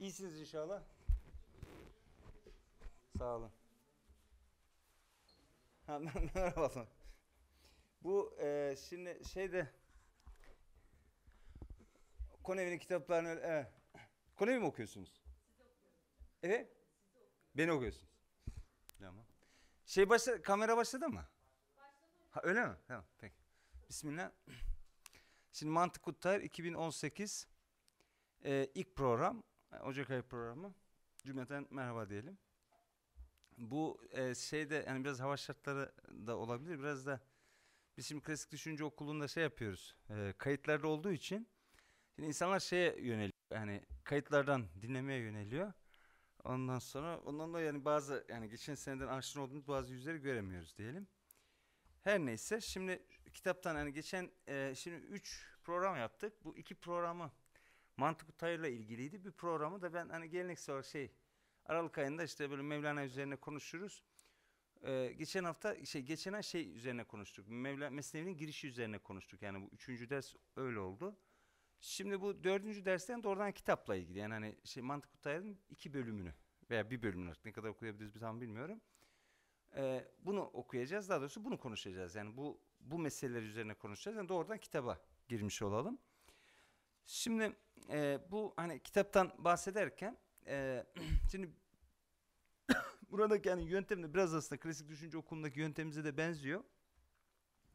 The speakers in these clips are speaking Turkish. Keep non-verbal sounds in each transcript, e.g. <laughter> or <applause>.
İyisiniz inşallah. Sağ olun. merhaba. <laughs> Bu e, şimdi şeyde Konevi'nin kitaplarını evet. Konevi mi okuyorsunuz? Evet. Beni okuyorsunuz. Tamam. Şey başla, kamera başladı mı? Ha, öyle mi? Tamam peki. Bismillah. Şimdi Mantık Kutlar 2018 e, ilk program e, Ocak ayı programı. Cümleten merhaba diyelim. Bu e, şeyde yani biraz hava şartları da olabilir. Biraz da biz şimdi klasik düşünce okulunda şey yapıyoruz. E, kayıtlarda olduğu için şimdi insanlar şeye yöneliyor. Yani kayıtlardan dinlemeye yöneliyor. Ondan sonra ondan da yani bazı yani geçen seneden aşina olduğumuz bazı yüzleri göremiyoruz diyelim. Her neyse şimdi kitaptan yani geçen e, şimdi 3 program yaptık. Bu iki programı mantık tayırla ilgiliydi. Bir programı da ben hani geleneksel olarak şey Aralık ayında işte böyle Mevlana üzerine konuşuruz. Ee, geçen hafta şey geçen ay şey üzerine konuştuk. Mevla Mesnevi'nin girişi üzerine konuştuk. Yani bu üçüncü ders öyle oldu. Şimdi bu dördüncü dersten doğrudan kitapla ilgili. Yani hani şey mantık kutayının iki bölümünü veya bir bölümünü ne kadar okuyabiliriz bir tam bilmiyorum. Ee, bunu okuyacağız. Daha doğrusu bunu konuşacağız. Yani bu bu meseleler üzerine konuşacağız. Yani doğrudan kitaba girmiş olalım. Şimdi e, bu hani kitaptan bahsederken e, <clears throat> şimdi <coughs> buradaki yani yöntem de biraz aslında klasik düşünce okulundaki yöntemimize de benziyor.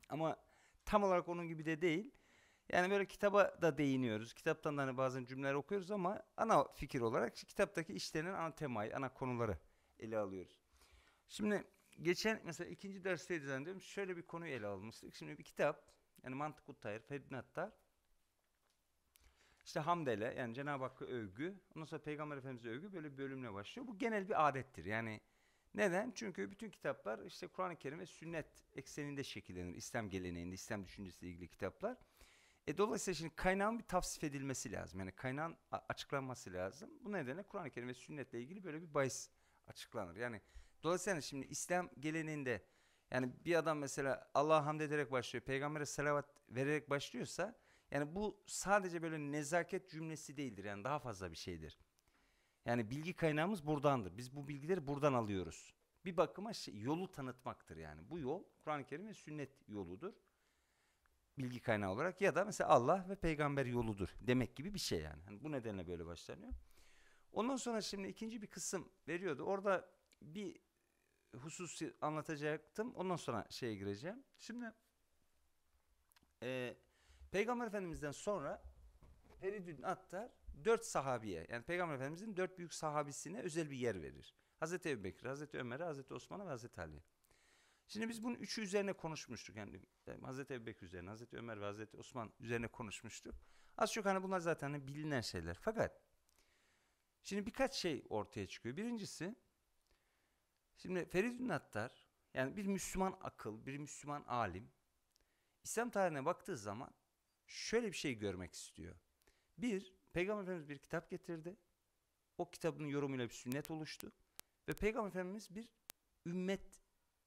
Ama tam olarak onun gibi de değil. Yani böyle kitaba da değiniyoruz. Kitaptan da hani bazen cümleler okuyoruz ama ana fikir olarak kitaptaki işlenen ana temayı, ana konuları ele alıyoruz. Şimdi geçen mesela ikinci dersteydi zannediyorum şöyle bir konuyu ele almıştık. Şimdi bir kitap yani Mantık Uttayır, Ferdinand Attar işte hamdele yani Cenab-ı Hakk'a övgü, ondan sonra Peygamber Efendimiz'e övgü böyle bir bölümle başlıyor. Bu genel bir adettir. Yani neden? Çünkü bütün kitaplar işte Kur'an-ı Kerim ve sünnet ekseninde şekillenir. İslam geleneğinde, İslam düşüncesiyle ilgili kitaplar. E dolayısıyla şimdi kaynağın bir tavsif edilmesi lazım. Yani kaynağın açıklanması lazım. Bu nedenle Kur'an-ı Kerim ve sünnetle ilgili böyle bir bahis açıklanır. Yani dolayısıyla şimdi İslam geleneğinde yani bir adam mesela Allah'a hamd ederek başlıyor, peygambere salavat vererek başlıyorsa yani bu sadece böyle nezaket cümlesi değildir. Yani daha fazla bir şeydir. Yani bilgi kaynağımız buradandır. Biz bu bilgileri buradan alıyoruz. Bir bakıma şey, yolu tanıtmaktır yani. Bu yol Kur'an-ı Kerim ve sünnet yoludur. Bilgi kaynağı olarak ya da mesela Allah ve peygamber yoludur demek gibi bir şey yani. yani bu nedenle böyle başlanıyor. Ondan sonra şimdi ikinci bir kısım veriyordu. Orada bir husus anlatacaktım. Ondan sonra şeye gireceğim. Şimdi e, Peygamber Efendimiz'den sonra Feridun Attar dört sahabiye yani Peygamber Efendimiz'in dört büyük sahabisine özel bir yer verir. Hazreti Ebu Bekir, Hazreti Ömer'e, Hazreti Osman'a ve Hazreti Ali. Şimdi biz bunun üçü üzerine konuşmuştuk. Yani e, Hazreti Ebu Bekir üzerine, Hazreti Ömer ve Hazreti Osman üzerine konuşmuştuk. Az çok hani bunlar zaten hani bilinen şeyler. Fakat şimdi birkaç şey ortaya çıkıyor. Birincisi şimdi Feridun Attar yani bir Müslüman akıl, bir Müslüman alim İslam tarihine baktığı zaman şöyle bir şey görmek istiyor. Bir, Peygamber Efendimiz bir kitap getirdi. O kitabının yorumuyla bir sünnet oluştu. Ve Peygamber Efendimiz bir ümmet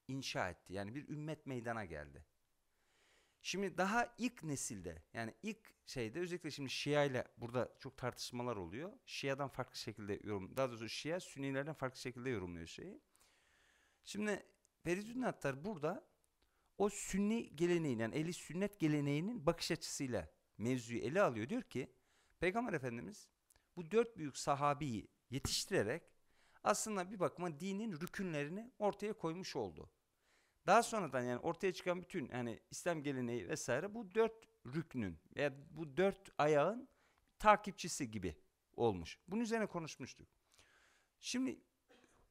inşa etti. Yani bir ümmet meydana geldi. Şimdi daha ilk nesilde yani ilk şeyde özellikle şimdi Şia ile burada çok tartışmalar oluyor. Şia'dan farklı şekilde yorum daha doğrusu Şia Sünnilerden farklı şekilde yorumluyor şeyi. Şimdi Feridun Attar burada o sünni geleneğin yani eli sünnet geleneğinin bakış açısıyla mevzuyu ele alıyor. Diyor ki Peygamber Efendimiz bu dört büyük sahabiyi yetiştirerek aslında bir bakıma dinin rükünlerini ortaya koymuş oldu. Daha sonradan yani ortaya çıkan bütün yani İslam geleneği vesaire bu dört rüknün veya yani bu dört ayağın takipçisi gibi olmuş. Bunun üzerine konuşmuştuk. Şimdi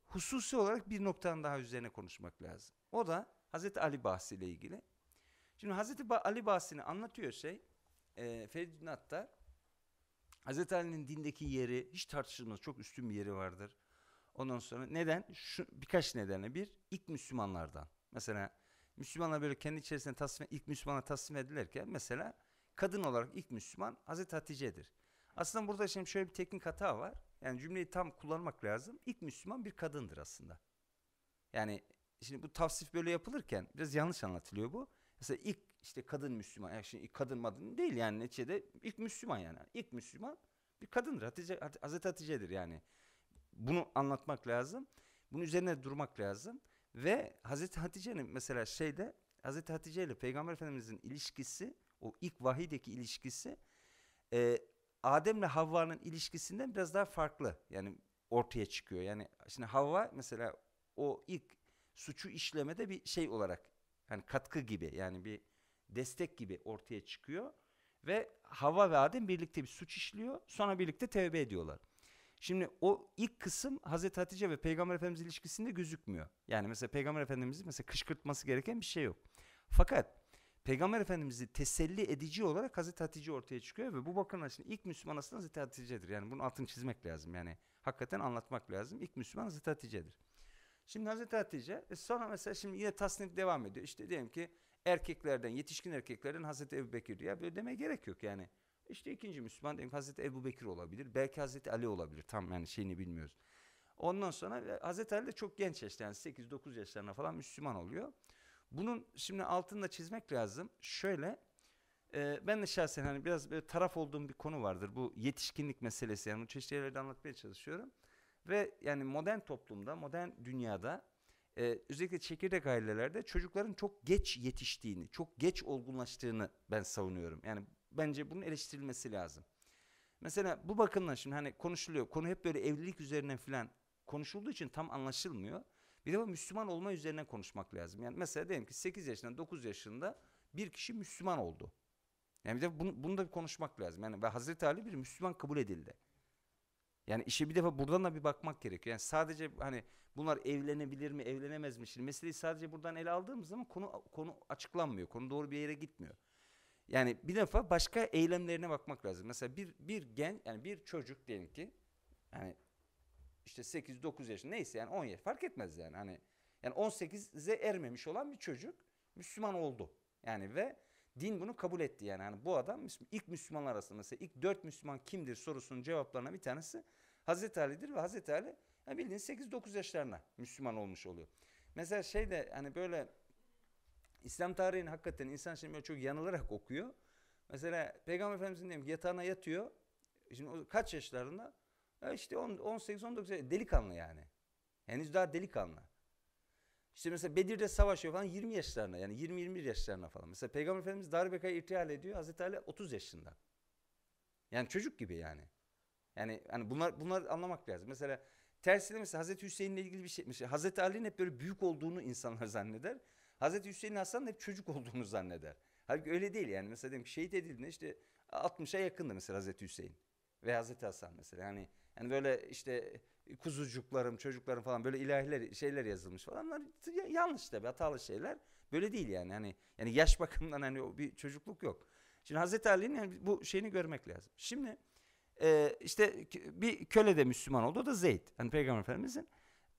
hususi olarak bir noktanın daha üzerine konuşmak lazım. O da Hazreti Ali bahsiyle ilgili. Şimdi Hazreti Ali bahsini anlatıyor şey e, Feridun Attar. Hazreti Ali'nin dindeki yeri hiç tartışılmaz çok üstün bir yeri vardır. Ondan sonra neden? Şu, birkaç nedenle. Bir, ilk Müslümanlardan. Mesela Müslümanlar böyle kendi içerisinde tasvim, ilk Müslüman'a tasvim edilirken mesela kadın olarak ilk Müslüman Hazreti Hatice'dir. Aslında burada şimdi şöyle bir teknik hata var. Yani cümleyi tam kullanmak lazım. İlk Müslüman bir kadındır aslında. Yani şimdi bu tavsif böyle yapılırken biraz yanlış anlatılıyor bu. Mesela ilk işte kadın Müslüman. Yani şimdi kadın madın değil yani neticede ilk Müslüman yani. ilk Müslüman bir kadındır. Hatice, Hazreti Hatice'dir yani. Bunu anlatmak lazım. Bunun üzerine durmak lazım. Ve Hazreti Hatice'nin mesela şeyde Hazreti Hatice ile Peygamber Efendimiz'in ilişkisi o ilk vahideki ilişkisi e, ile Havva'nın ilişkisinden biraz daha farklı. Yani ortaya çıkıyor. Yani şimdi Havva mesela o ilk suçu işlemede bir şey olarak yani katkı gibi yani bir destek gibi ortaya çıkıyor ve Hava ve Adem birlikte bir suç işliyor sonra birlikte tevbe ediyorlar. Şimdi o ilk kısım Hazreti Hatice ve Peygamber Efendimiz ilişkisinde gözükmüyor. Yani mesela Peygamber Efendimiz'i mesela kışkırtması gereken bir şey yok. Fakat Peygamber Efendimiz'i teselli edici olarak Hazreti Hatice ortaya çıkıyor ve bu bakımdan şimdi ilk Müslüman aslında Hazreti Hatice'dir. Yani bunun altını çizmek lazım. Yani hakikaten anlatmak lazım. İlk Müslüman Hazreti Hatice'dir. Şimdi Hazreti Hatice e, sonra mesela şimdi yine tasnif devam ediyor. İşte diyelim ki erkeklerden, yetişkin erkeklerden Hazreti Ebu Bekir diye böyle demeye gerek yok yani. İşte ikinci Müslüman diyelim Hazreti Ebu Bekir olabilir. Belki Hazreti Ali olabilir. Tam yani şeyini bilmiyoruz. Ondan sonra e, Hazreti Ali de çok genç yaşta yani 8-9 yaşlarına falan Müslüman oluyor. Bunun şimdi altını da çizmek lazım. Şöyle e, ben de şahsen hani biraz böyle taraf olduğum bir konu vardır. Bu yetişkinlik meselesi yani bu çeşitli yerlerde anlatmaya çalışıyorum. Ve yani modern toplumda, modern dünyada e, özellikle çekirdek ailelerde çocukların çok geç yetiştiğini, çok geç olgunlaştığını ben savunuyorum. Yani bence bunun eleştirilmesi lazım. Mesela bu bakımdan şimdi hani konuşuluyor. Konu hep böyle evlilik üzerine falan konuşulduğu için tam anlaşılmıyor. Bir de bu Müslüman olma üzerine konuşmak lazım. Yani mesela diyelim ki 8 yaşından 9 yaşında bir kişi Müslüman oldu. Yani bir de bunu, bunu da konuşmak lazım. Yani ve Hazreti Ali bir Müslüman kabul edildi. Yani işe bir defa buradan da bir bakmak gerekiyor. Yani sadece hani bunlar evlenebilir mi, evlenemez mi? Şimdi meseleyi sadece buradan ele aldığımız zaman konu konu açıklanmıyor. Konu doğru bir yere gitmiyor. Yani bir defa başka eylemlerine bakmak lazım. Mesela bir bir gen yani bir çocuk diyelim ki hani işte 8 9 yaş neyse yani 10 yaş fark etmez yani. Hani yani 18'e ermemiş olan bir çocuk Müslüman oldu. Yani ve din bunu kabul etti yani. Hani bu adam ilk Müslüman arasında mesela ilk dört Müslüman kimdir sorusunun cevaplarına bir tanesi Hazreti Ali'dir ve Hazreti Ali yani bildiğin 8-9 yaşlarına Müslüman olmuş oluyor. Mesela şey de hani böyle İslam tarihini hakikaten insan şimdi çok yanılarak okuyor. Mesela Peygamber Efendimiz'in diyelim yatağına yatıyor. Şimdi o kaç yaşlarında? Ya işte 18-19 yaş delikanlı yani. Henüz daha delikanlı. İşte mesela Bedir'de savaşıyor falan 20 yaşlarına yani 20-21 yaşlarına falan. Mesela Peygamber Efendimiz darbekaya irtihal ediyor. Hazreti Ali 30 yaşında. Yani çocuk gibi yani. Yani hani bunlar bunlar anlamak lazım. Mesela tersine mesela Hazreti Hüseyin'le ilgili bir şeymiş. Hazreti Ali'nin hep böyle büyük olduğunu insanlar <laughs> zanneder. Hazreti Hüseyin Hasan'ın hep çocuk olduğunu zanneder. Halbuki öyle değil yani. Mesela dedim ki şehit edildiğinde işte 60'a yakındı mesela Hazreti Hüseyin ve Hazreti Hasan mesela. Yani yani böyle işte kuzucuklarım, çocuklarım falan böyle ilahiler şeyler yazılmış falanlar Onlar yanlış tabii hatalı şeyler. Böyle değil yani. Hani yani yaş bakımından hani bir çocukluk yok. Şimdi Hazreti Ali'nin yani bu şeyini görmek lazım. Şimdi e, işte bir köle de Müslüman oldu. O da Zeyd. Hani Peygamber Efendimizin.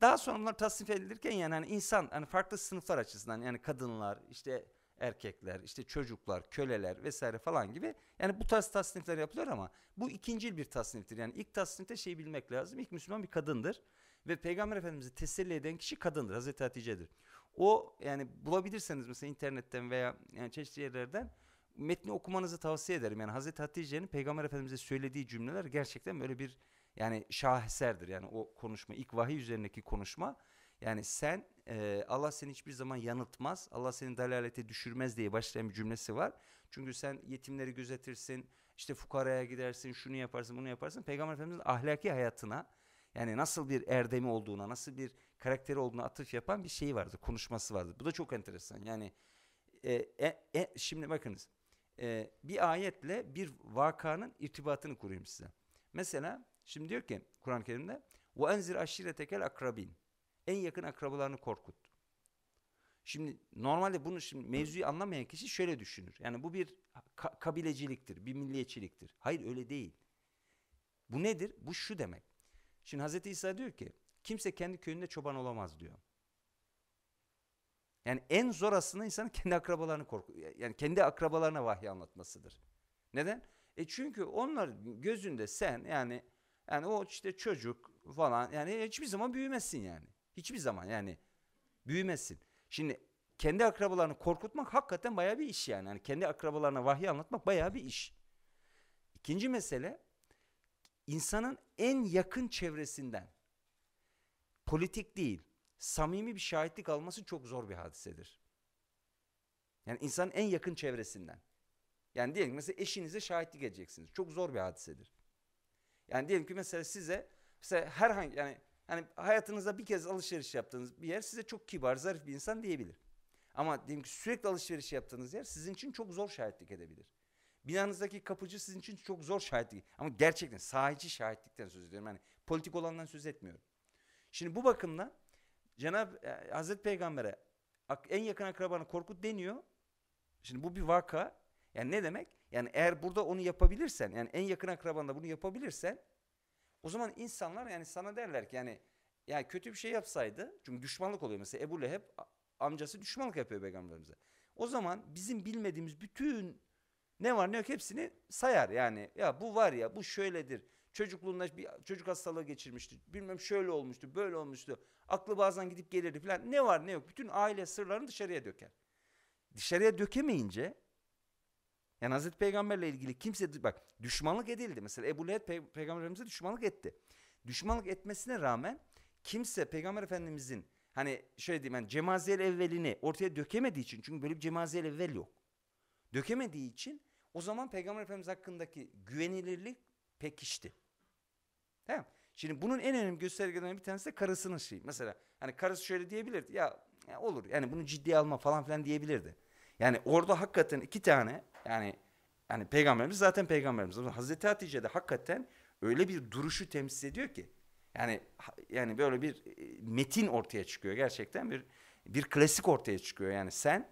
Daha sonra bunlar tasnif edilirken yani hani insan hani farklı sınıflar açısından yani kadınlar işte erkekler işte çocuklar köleler vesaire falan gibi yani bu tarz tasnifler yapılıyor ama bu ikinci bir tasniftir. Yani ilk tasnifte şeyi bilmek lazım. İlk Müslüman bir kadındır ve Peygamber Efendimiz'i teselli eden kişi kadındır. Hazreti Hatice'dir. O yani bulabilirseniz mesela internetten veya yani çeşitli yerlerden metni okumanızı tavsiye ederim. Yani Hazreti Hatice'nin Peygamber Efendimiz'e söylediği cümleler gerçekten böyle bir yani şaheserdir. Yani o konuşma ilk vahiy üzerindeki konuşma yani sen e, Allah seni hiçbir zaman yanıltmaz. Allah seni dalalete düşürmez diye başlayan bir cümlesi var. Çünkü sen yetimleri gözetirsin, işte fukaraya gidersin, şunu yaparsın, bunu yaparsın. Peygamber Efendimiz'in ahlaki hayatına yani nasıl bir erdemi olduğuna, nasıl bir karakteri olduğuna atıf yapan bir şey vardı, konuşması vardı. Bu da çok enteresan. Yani e, e, e şimdi bakınız e, bir ayetle bir vakanın irtibatını kurayım size. Mesela şimdi diyor ki Kur'an-ı Kerim'de وَاَنْزِرْ aşiretekel akrabin En yakın akrabalarını korkut. Şimdi normalde bunu şimdi mevzuyu anlamayan kişi şöyle düşünür. Yani bu bir ka kabileciliktir, bir milliyetçiliktir. Hayır öyle değil. Bu nedir? Bu şu demek. Şimdi Hz. İsa diyor ki kimse kendi köyünde çoban olamaz diyor. Yani en zor aslında insanın <laughs> kendi akrabalarını korku yani kendi akrabalarına vahiy anlatmasıdır. Neden? E çünkü onlar gözünde sen yani yani o işte çocuk falan yani hiçbir zaman büyümesin yani. Hiçbir zaman yani büyümesin. Şimdi kendi akrabalarını korkutmak hakikaten baya bir iş yani. yani. Kendi akrabalarına vahiy anlatmak baya bir iş. İkinci mesele insanın en yakın çevresinden politik değil, samimi bir şahitlik alması çok zor bir hadisedir. Yani insanın en yakın çevresinden. Yani diyelim mesela eşinize şahitlik edeceksiniz. Çok zor bir hadisedir. Yani diyelim ki mesela size mesela herhangi yani hani hayatınızda bir kez alışveriş yaptığınız bir yer size çok kibar, zarif bir insan diyebilir. Ama diyelim ki sürekli alışveriş yaptığınız yer sizin için çok zor şahitlik edebilir. Binanızdaki kapıcı sizin için çok zor şahitlik. Ama gerçekten sahici şahitlikten söz ediyorum. Yani politik olandan söz etmiyorum. Şimdi bu bakımdan Cenab e, Hazreti Peygamber'e en yakın akrabanı Korkut deniyor. Şimdi bu bir vaka. Yani ne demek? Yani eğer burada onu yapabilirsen, yani en yakın akrabanda bunu yapabilirsen o zaman insanlar yani sana derler ki yani yani kötü bir şey yapsaydı çünkü düşmanlık oluyor mesela Ebu Leheb amcası düşmanlık yapıyor peygamberimize. O zaman bizim bilmediğimiz bütün ne var ne yok hepsini sayar yani ya bu var ya bu şöyledir Çocukluğunda bir çocuk hastalığı geçirmişti. Bilmem şöyle olmuştu, böyle olmuştu. Aklı bazen gidip gelirdi falan. Ne var ne yok. Bütün aile sırlarını dışarıya döker. Dışarıya dökemeyince yani Hazreti Peygamber'le ilgili kimse bak düşmanlık edildi. Mesela Ebu Leheb pe peygamberimize düşmanlık etti. Düşmanlık etmesine rağmen kimse peygamber efendimizin hani şöyle diyeyim yani cemaziyel evvelini ortaya dökemediği için çünkü böyle bir cemaziyel evvel yok. Dökemediği için o zaman peygamber efendimiz hakkındaki güvenilirlik pekişti. Tamam Şimdi bunun en önemli göstergelerinden bir tanesi de karısının şeyi. Mesela hani karısı şöyle diyebilirdi. Ya, ya olur yani bunu ciddiye alma falan filan diyebilirdi. Yani orada hakikaten iki tane yani yani peygamberimiz zaten peygamberimiz. Hazreti Hatice de hakikaten öyle bir duruşu temsil ediyor ki. Yani yani böyle bir e, metin ortaya çıkıyor gerçekten bir bir klasik ortaya çıkıyor. Yani sen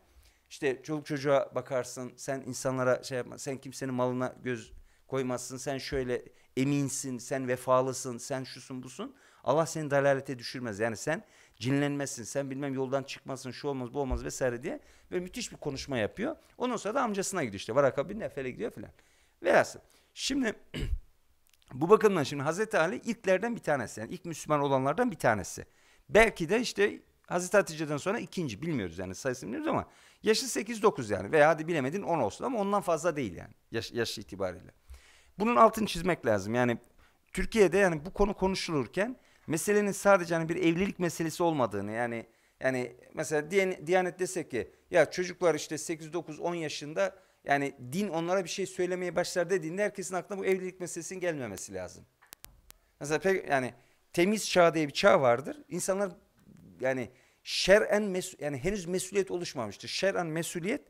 işte çoluk çocuğa bakarsın, sen insanlara şey yapma, sen kimsenin malına göz koymazsın, sen şöyle eminsin, sen vefalısın, sen şusun busun. Allah seni dalalete düşürmez. Yani sen cinlenmezsin, sen bilmem yoldan çıkmasın, şu olmaz, bu olmaz vesaire diye böyle müthiş bir konuşma yapıyor. Ondan sonra da amcasına gidiyor işte. Varaka bin Nefel'e gidiyor filan. Velhasıl. Şimdi <clears throat> bu bakımdan şimdi Hazreti Ali ilklerden bir tanesi. Yani ilk Müslüman olanlardan bir tanesi. Belki de işte Hazreti Hatice'den sonra ikinci bilmiyoruz yani sayısını bilmiyoruz ama yaşı 8-9 yani veya hadi bilemedin 10 olsun ama ondan fazla değil yani yaş, yaş itibariyle. Bunun altını çizmek lazım. Yani Türkiye'de yani bu konu konuşulurken meselenin sadece hani bir evlilik meselesi olmadığını yani yani mesela Diyanet desek ki ya çocuklar işte 8 9 10 yaşında yani din onlara bir şey söylemeye başlar dediğinde herkesin aklına bu evlilik meselesinin gelmemesi lazım. Mesela pek yani temiz çağ diye bir çağ vardır. İnsanlar yani şer'en mesul yani henüz mesuliyet oluşmamıştır. Şer'en mesuliyet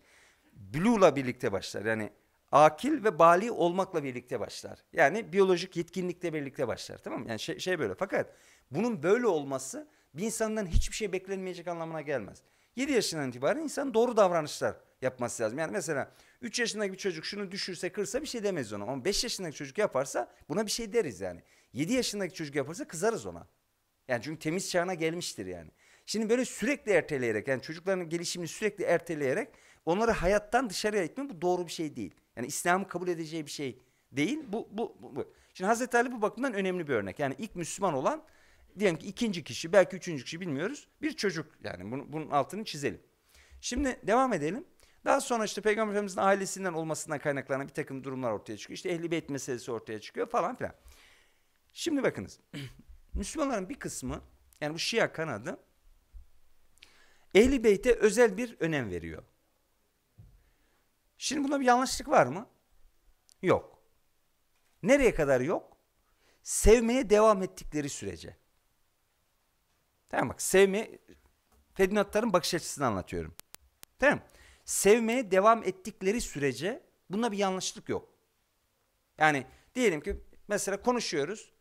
blue'la birlikte başlar. Yani akil ve bali olmakla birlikte başlar. Yani biyolojik yetkinlikle birlikte başlar tamam mı? Yani şey, şey böyle fakat bunun böyle olması bir insandan hiçbir şey beklenmeyecek anlamına gelmez. 7 yaşından itibaren insan doğru davranışlar yapması lazım. Yani mesela 3 yaşındaki bir çocuk şunu düşürse kırsa bir şey demeyiz ona. Ama 5 yaşındaki çocuk yaparsa buna bir şey deriz yani. 7 yaşındaki çocuk yaparsa kızarız ona. Yani çünkü temiz çağına gelmiştir yani. Şimdi böyle sürekli erteleyerek yani çocukların gelişimini sürekli erteleyerek onları hayattan dışarıya itme bu doğru bir şey değil. Yani İslam'ı kabul edeceği bir şey değil. Bu, bu, bu, bu. Şimdi Hazreti Ali bu bakımdan önemli bir örnek. Yani ilk Müslüman olan diyelim ki ikinci kişi belki üçüncü kişi bilmiyoruz. Bir çocuk yani bunu, bunun altını çizelim. Şimdi devam edelim. Daha sonra işte Peygamber Efendimiz'in ailesinden olmasından kaynaklanan bir takım durumlar ortaya çıkıyor. İşte ehli beyt meselesi ortaya çıkıyor falan filan. Şimdi bakınız. <clears throat> Müslümanların bir kısmı yani bu Şia kanadı Ehli Beyt'e özel bir önem veriyor. Şimdi bunda bir yanlışlık var mı? Yok. Nereye kadar yok? Sevmeye devam ettikleri sürece. Tamam bak sevme Fedinatların bakış açısını anlatıyorum. Tamam Sevmeye devam ettikleri sürece bunda bir yanlışlık yok. Yani diyelim ki mesela konuşuyoruz.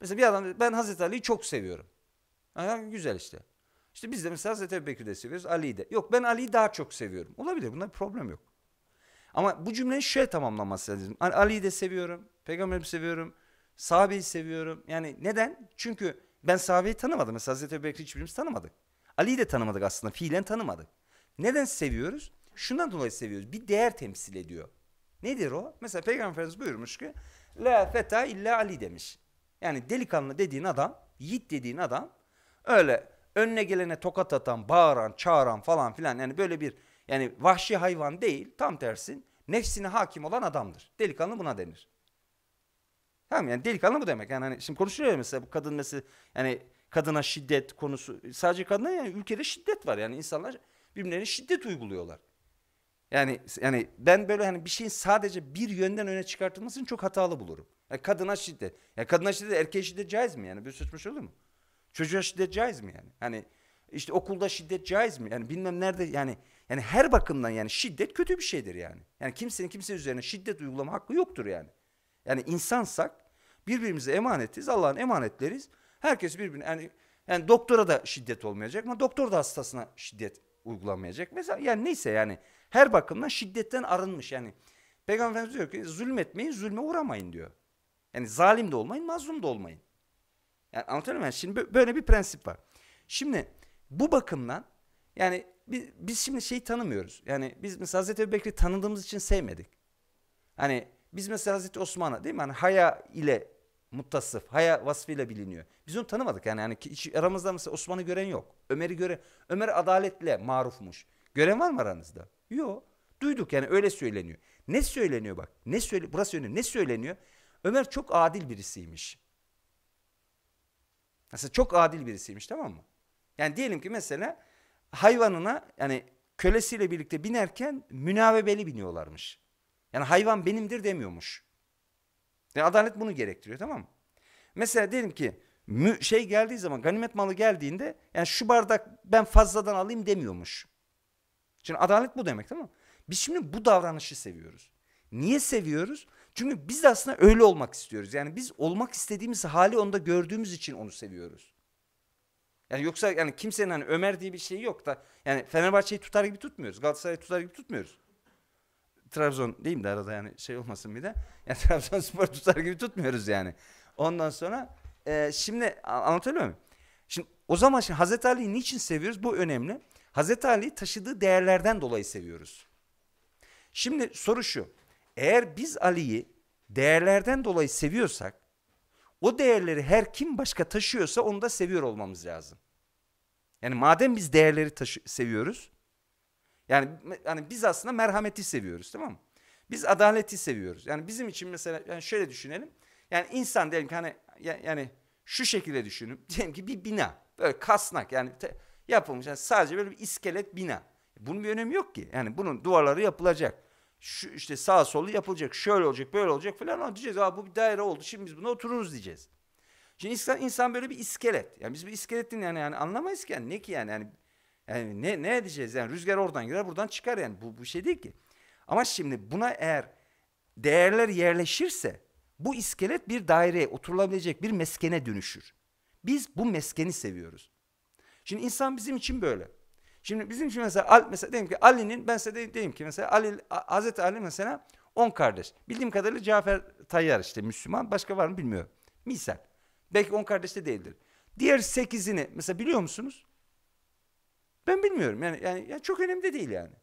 Mesela bir adam ben Hazreti Ali'yi çok seviyorum. Yani güzel işte. İşte biz de mesela Hazreti Bekir'i de seviyoruz. Ali'yi de. Yok ben Ali'yi daha çok seviyorum. Olabilir. Bunda bir problem yok. Ama bu cümleyi şöyle tamamlaması lazım. Hani Ali'yi de seviyorum, peygamberimi seviyorum, sahabeyi seviyorum. Yani neden? Çünkü ben sahabeyi tanımadım. Mesela Hazreti Ebu Bekir hiçbirimiz tanımadık. Ali'yi de tanımadık aslında. Fiilen tanımadık. Neden seviyoruz? Şundan dolayı seviyoruz. Bir değer temsil ediyor. Nedir o? Mesela Peygamber Efendimiz buyurmuş ki La feta illa Ali demiş. Yani delikanlı dediğin adam, yiğit dediğin adam öyle önüne gelene tokat atan, bağıran, çağıran falan filan yani böyle bir yani vahşi hayvan değil tam tersin nefsine hakim olan adamdır. Delikanlı buna denir. Tamam yani delikanlı bu demek. Yani hani şimdi konuşuluyor mesela bu kadın mesela yani kadına şiddet konusu sadece kadına yani ülkede şiddet var. Yani insanlar birbirlerine şiddet uyguluyorlar. Yani yani ben böyle hani bir şeyin sadece bir yönden öne çıkartılmasını çok hatalı bulurum. Yani kadına şiddet. Ya yani kadına şiddet erkeğe şiddet caiz mi yani? Bir saçma olur mu? Çocuğa şiddet caiz mi yani? Hani işte okulda şiddet caiz mi? Yani bilmem nerede yani yani her bakımdan yani şiddet kötü bir şeydir yani. Yani kimsenin kimse üzerine şiddet uygulama hakkı yoktur yani. Yani insansak birbirimize emanetiz. Allah'ın emanetleriz. Herkes birbirine yani, yani doktora da şiddet olmayacak ama doktor da hastasına şiddet uygulamayacak. Mesela yani neyse yani her bakımdan şiddetten arınmış yani. Peygamber Efendimiz diyor ki zulmetmeyin, zulme uğramayın diyor. Yani zalim de olmayın, mazlum da olmayın. Yani anlatıyorum yani şimdi böyle bir prensip var. Şimdi bu bakımdan yani biz, biz şimdi şeyi tanımıyoruz. Yani biz mesela Hazreti Ebu Bekir'i tanıdığımız için sevmedik. Hani biz mesela Hazreti Osman'a değil mi? Hani haya ile muttasıf, haya vasfıyla biliniyor. Biz onu tanımadık yani. yani aramızda mesela Osman'ı gören yok. Ömer'i gören, Ömer adaletle marufmuş. Gören var mı aranızda? Yok. Duyduk yani öyle söyleniyor. Ne söyleniyor bak? Ne söyle burası önemli. Ne söyleniyor? Ömer çok adil birisiymiş. Mesela çok adil birisiymiş tamam mı? Yani diyelim ki mesela hayvanına yani kölesiyle birlikte binerken münavebeli biniyorlarmış. Yani hayvan benimdir demiyormuş. Yani adalet bunu gerektiriyor tamam mı? Mesela diyelim ki şey geldiği zaman ganimet malı geldiğinde yani şu bardak ben fazladan alayım demiyormuş. Şimdi adalet bu demek tamam mı? Biz şimdi bu davranışı seviyoruz. Niye seviyoruz? Çünkü biz aslında öyle olmak istiyoruz. Yani biz olmak istediğimiz hali onda gördüğümüz için onu seviyoruz. Yani yoksa yani kimsenin hani Ömer diye bir şeyi yok da yani Fenerbahçe'yi tutar gibi tutmuyoruz. Galatasaray'ı tutar gibi tutmuyoruz. Trabzon diyeyim de arada yani şey olmasın bir de. Yani <laughs> Trabzonspor tutar gibi tutmuyoruz yani. Ondan sonra e, şimdi anlatabiliyor muyum? Şimdi o zaman şimdi Hazreti Ali'yi niçin seviyoruz? Bu önemli. Hazreti Ali'yi taşıdığı değerlerden dolayı seviyoruz. Şimdi soru şu. Eğer biz Ali'yi değerlerden dolayı seviyorsak o değerleri her kim başka taşıyorsa onu da seviyor olmamız lazım. Yani madem biz değerleri taşı seviyoruz. Yani yani biz aslında merhameti seviyoruz tamam mı? Biz adaleti seviyoruz. Yani bizim için mesela yani şöyle düşünelim. Yani insan diyelim ki hani yani şu şekilde düşünün. <laughs> Diyelim ki bir bina böyle kasnak yani te, yapılmış. Yani sadece böyle bir iskelet bina. Bunun bir önemi yok ki. Yani bunun duvarları yapılacak. Şu işte sağ solu yapılacak. Şöyle olacak, böyle olacak falan. Ama diyeceğiz, "Aa bu bir daire oldu. Şimdi biz buna otururuz." diyeceğiz. Şimdi insan, insan böyle bir iskelet. Yani biz bir iskeletin yani, yani anlamayız ki yani ne ki yani, yani, yani ne, ne edeceğiz yani rüzgar oradan girer buradan çıkar yani bu, bu şey değil ki. Ama şimdi buna eğer değerler yerleşirse bu iskelet bir daireye oturulabilecek bir meskene dönüşür. Biz bu meskeni seviyoruz. Şimdi insan bizim için böyle. Şimdi bizim için mesela mesela diyelim ki Ali'nin ben size de, diyeyim ki mesela Ali Hazreti Ali mesela on kardeş. Bildiğim kadarıyla Cafer Tayyar işte Müslüman başka var mı bilmiyorum. Misal. Belki on kardeşte değildir. Diğer sekizini mesela biliyor musunuz? Ben bilmiyorum. Yani, yani, yani çok önemli değil yani.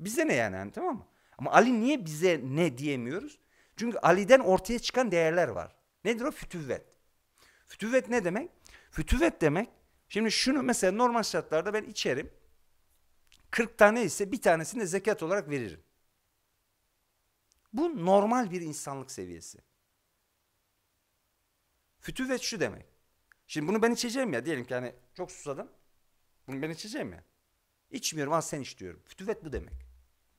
Bize ne yani, yani tamam mı? Ama Ali niye bize ne diyemiyoruz? Çünkü Ali'den ortaya çıkan değerler var. Nedir o? Fütüvvet. Fütüvvet ne demek? Fütüvvet demek. Şimdi şunu mesela normal şartlarda ben içerim. 40 tane ise bir tanesini de zekat olarak veririm. Bu normal bir insanlık seviyesi. Fütüvet şu demek. Şimdi bunu ben içeceğim ya diyelim ki hani çok susadım. Bunu ben içeceğim ya. İçmiyorum al sen iç diyorum. Fütüvet bu demek.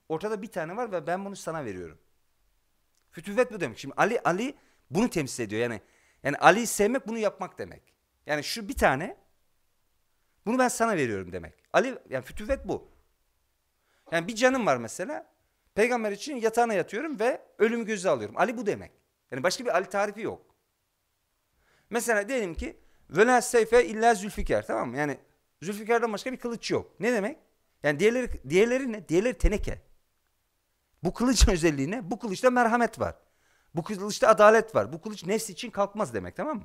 Ortada bir tane var ve ben bunu sana veriyorum. Fütüvet bu demek. Şimdi Ali Ali bunu temsil ediyor. Yani yani Ali'yi sevmek bunu yapmak demek. Yani şu bir tane bunu ben sana veriyorum demek. Ali yani fütüvet bu. Yani bir canım var mesela. Peygamber için yatağına yatıyorum ve ölümü göze alıyorum. Ali bu demek. Yani başka bir Ali tarifi yok. Mesela diyelim ki Vela seyfe illa zülfikar tamam mı? Yani zülfikardan başka bir kılıç yok. Ne demek? Yani diğerleri, diğerleri ne? Diğerleri teneke. Bu kılıçın <laughs> özelliği ne? Bu kılıçta merhamet var. Bu kılıçta adalet var. Bu kılıç nefs için kalkmaz demek tamam mı?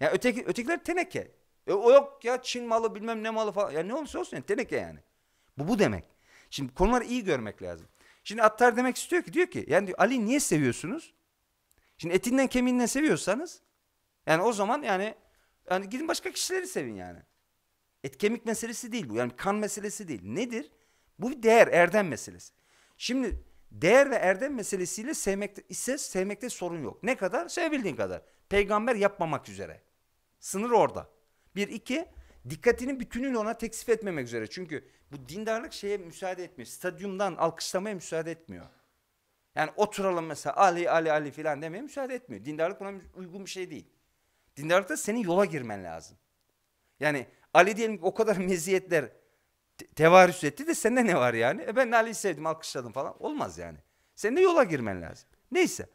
Ya yani öteki, ötekiler teneke. E, o yok ya Çin malı bilmem ne malı falan. Ya ne olursa olsun yani, teneke yani. Bu bu demek. Şimdi konuları iyi görmek lazım. Şimdi Attar demek istiyor ki diyor ki yani diyor, Ali niye seviyorsunuz? Şimdi etinden kemiğinden seviyorsanız yani o zaman yani, yani gidin başka kişileri sevin yani. Et kemik meselesi değil bu. Yani kan meselesi değil. Nedir? Bu bir değer, erdem meselesi. Şimdi değer ve erdem meselesiyle sevmekte ise sevmekte sorun yok. Ne kadar? Sevebildiğin kadar. Peygamber yapmamak üzere. Sınır orada. Bir, iki, dikkatinin bütününü ona teksif etmemek üzere. Çünkü bu dindarlık şeye müsaade etmiyor. Stadyumdan alkışlamaya müsaade etmiyor. Yani oturalım mesela Ali Ali Ali filan demeye müsaade etmiyor. Dindarlık buna uygun bir şey değil. Dindarlıkta senin yola girmen lazım. Yani Ali diyelim o kadar <laughs> meziyetler tevarüs etti de sende ne var yani? E ben de Ali'yi sevdim, alkışladım falan. Olmaz yani. Senin de yola girmen lazım. Neyse.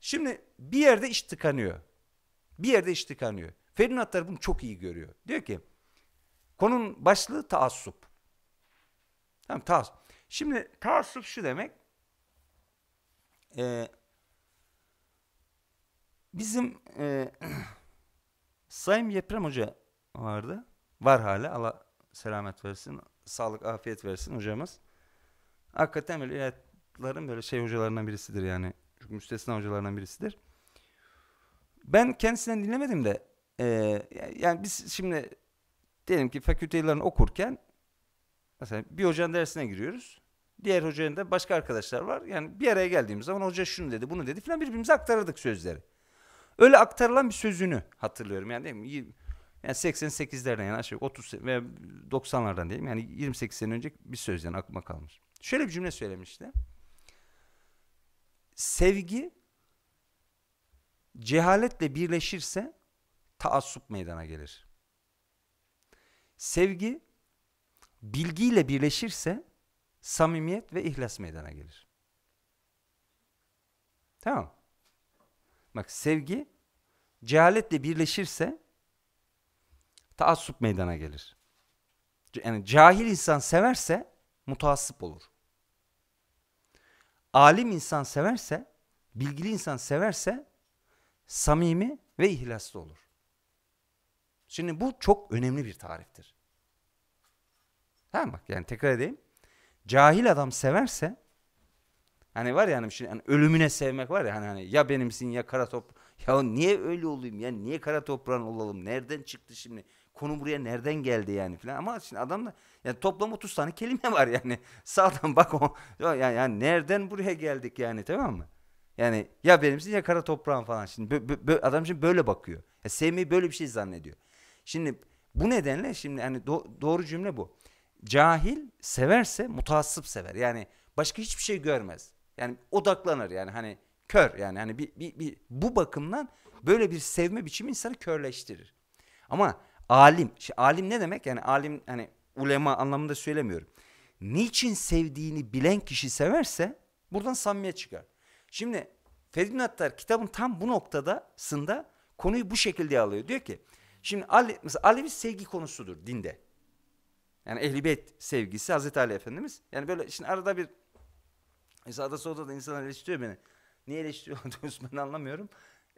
Şimdi bir yerde iş tıkanıyor. Bir yerde iş tıkanıyor. Ferdinandlar bunu çok iyi görüyor. Diyor ki konun başlığı taassup. Tamam taassup. Şimdi taassup şu demek. E, Bizim e, <clears throat> Sayın Yeprem Hoca vardı. Var hala. Allah selamet versin. Sağlık, afiyet versin hocamız. Hakikaten böyle ilahiyatların böyle şey hocalarından birisidir yani. Çünkü müstesna hocalarından birisidir. Ben kendisinden dinlemedim de e, yani biz şimdi diyelim ki fakülte yıllarını okurken mesela bir hocanın dersine giriyoruz. Diğer hocanın da başka arkadaşlar var. Yani bir araya geldiğimiz zaman hoca şunu dedi, bunu dedi filan birbirimize aktarırdık sözleri. Öyle aktarılan bir sözünü hatırlıyorum. Yani değil mi? Yani 88'lerden şey, yani aşağı 30 ve 90'lardan diyeyim. Yani 28 sene önce bir söz yani aklıma kalmış. Şöyle bir cümle söylemişti. Sevgi cehaletle birleşirse taassup meydana gelir. Sevgi bilgiyle birleşirse samimiyet ve ihlas meydana gelir. Tamam. Bak sevgi cehaletle birleşirse taassup meydana gelir. Yani cahil insan severse mutaassıp olur. Alim insan severse, bilgili insan severse samimi ve ihlaslı olur. Şimdi bu çok önemli bir tariftir. Tamam bak yani tekrar edeyim. Cahil adam severse Hani var ya hani şimdi şey, hani ölümüne sevmek var ya hani, hani ya benimsin ya kara top. Ya niye öyle olayım ya niye kara toprağın olalım? Nereden çıktı şimdi? Konu buraya nereden geldi yani filan. Ama şimdi adam da yani toplam 30 tane kelime var <laughs> yani. Sağdan bak o yani, yani nereden buraya geldik yani tamam mı? Yani ya benimsin ya kara toprağın falan. Şimdi bö, bö, adam şimdi böyle bakıyor. Ya sevmeyi böyle bir şey zannediyor. Şimdi bu nedenle şimdi hani do, doğru cümle bu. Cahil severse mutasip sever. Yani başka hiçbir şey görmez. Yani odaklanır yani hani kör yani hani bir, bir, bir bu bakımdan böyle bir sevme biçimi insanı körleştirir. Ama alim, şey, alim ne demek? Yani alim hani ulema anlamında söylemiyorum. Niçin sevdiğini bilen kişi severse buradan samimiyet çıkar. Şimdi Ferdinand Attar kitabın tam bu noktada sında konuyu bu şekilde alıyor. Diyor ki şimdi Ali, mesela Alevi sevgi konusudur dinde. Yani ehlibeyt sevgisi Hazreti Ali Efendimiz. Yani böyle şimdi arada bir e sağda solda da insanlar eleştiriyor beni. Niye eleştiriyor <laughs> ben anlamıyorum.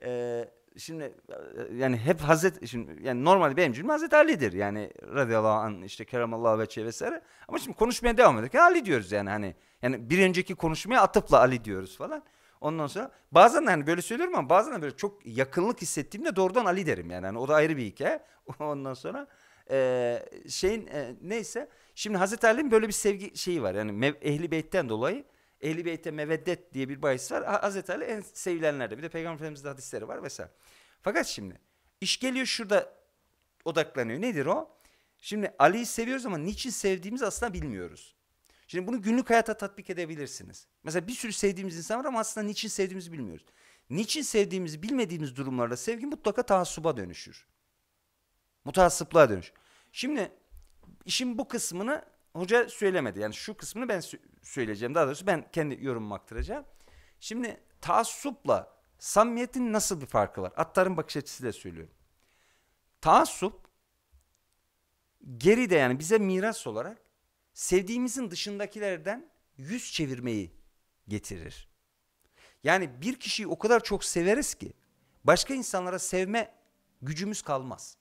Ee, şimdi e, yani hep Hazret şimdi yani normalde benim cümle Hazret Ali'dir. Yani radıyallahu an işte keramallahu ve vesaire. Ama şimdi konuşmaya devam ederken Ali diyoruz yani hani. Yani bir önceki konuşmaya atıpla Ali diyoruz falan. Ondan sonra bazen hani böyle söylüyorum ama bazen böyle çok yakınlık hissettiğimde doğrudan Ali derim yani. yani o da ayrı bir hikaye. <laughs> Ondan sonra e, şeyin e, neyse şimdi Hazreti Ali'nin böyle bir sevgi şeyi var. Yani ehli beytten dolayı Ehli Beyt'e meveddet diye bir bahis var. Hazreti Ali en sevilenlerde. Bir de Peygamber Efendimiz'de hadisleri var vesaire. Fakat şimdi iş geliyor şurada odaklanıyor. Nedir o? Şimdi Ali'yi seviyoruz ama niçin sevdiğimizi aslında bilmiyoruz. Şimdi bunu günlük hayata tatbik edebilirsiniz. Mesela bir sürü sevdiğimiz insan var ama aslında niçin sevdiğimizi bilmiyoruz. Niçin sevdiğimizi bilmediğimiz durumlarda sevgi mutlaka taassuba dönüşür. Mutaassıplığa dönüşür. Şimdi işin bu kısmını hoca söylemedi. Yani şu kısmını ben söyleyeceğim. Daha doğrusu ben kendi yorumumu aktaracağım. Şimdi taassupla samimiyetin nasıl bir farkı var? Attar'ın bakış açısıyla söylüyorum. Taassup geride yani bize miras olarak sevdiğimizin dışındakilerden yüz çevirmeyi getirir. Yani bir kişiyi o kadar çok severiz ki başka insanlara sevme gücümüz kalmaz.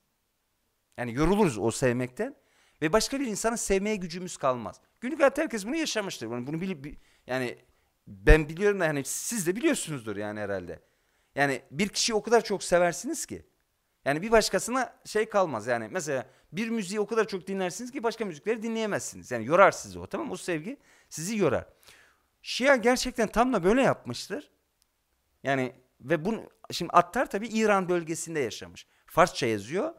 Yani yoruluruz o sevmekten ve başka bir insanı sevmeye gücümüz kalmaz. Günlük hayatta herkes bunu yaşamıştır. Bunu, bunu bilip yani ben biliyorum da hani siz de biliyorsunuzdur yani herhalde. Yani bir kişiyi o kadar çok seversiniz ki. Yani bir başkasına şey kalmaz yani mesela bir müziği o kadar çok dinlersiniz ki başka müzikleri dinleyemezsiniz. Yani yorar sizi o tamam mı? O sevgi sizi yorar. Şia gerçekten tam da böyle yapmıştır. Yani ve bunu şimdi Attar tabii İran bölgesinde yaşamış. Farsça yazıyor.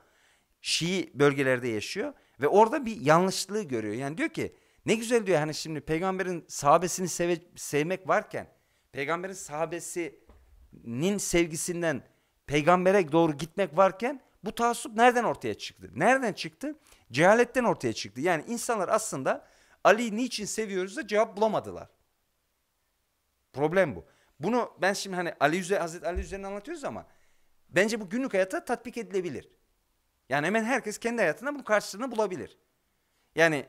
Şii bölgelerde yaşıyor. Ve orada bir yanlışlığı görüyor. Yani diyor ki ne güzel diyor hani şimdi peygamberin sahabesini seve, sevmek varken peygamberin sahabesinin sevgisinden peygambere doğru gitmek varken bu taassup nereden ortaya çıktı? Nereden çıktı? Cehaletten ortaya çıktı. Yani insanlar aslında Ali'yi niçin seviyoruz da cevap bulamadılar. Problem bu. Bunu ben şimdi hani Ali üzerine, Hazreti Ali üzerine anlatıyoruz ama bence bu günlük hayata tatbik edilebilir. Yani hemen herkes kendi hayatında bunun karşılığını bulabilir. Yani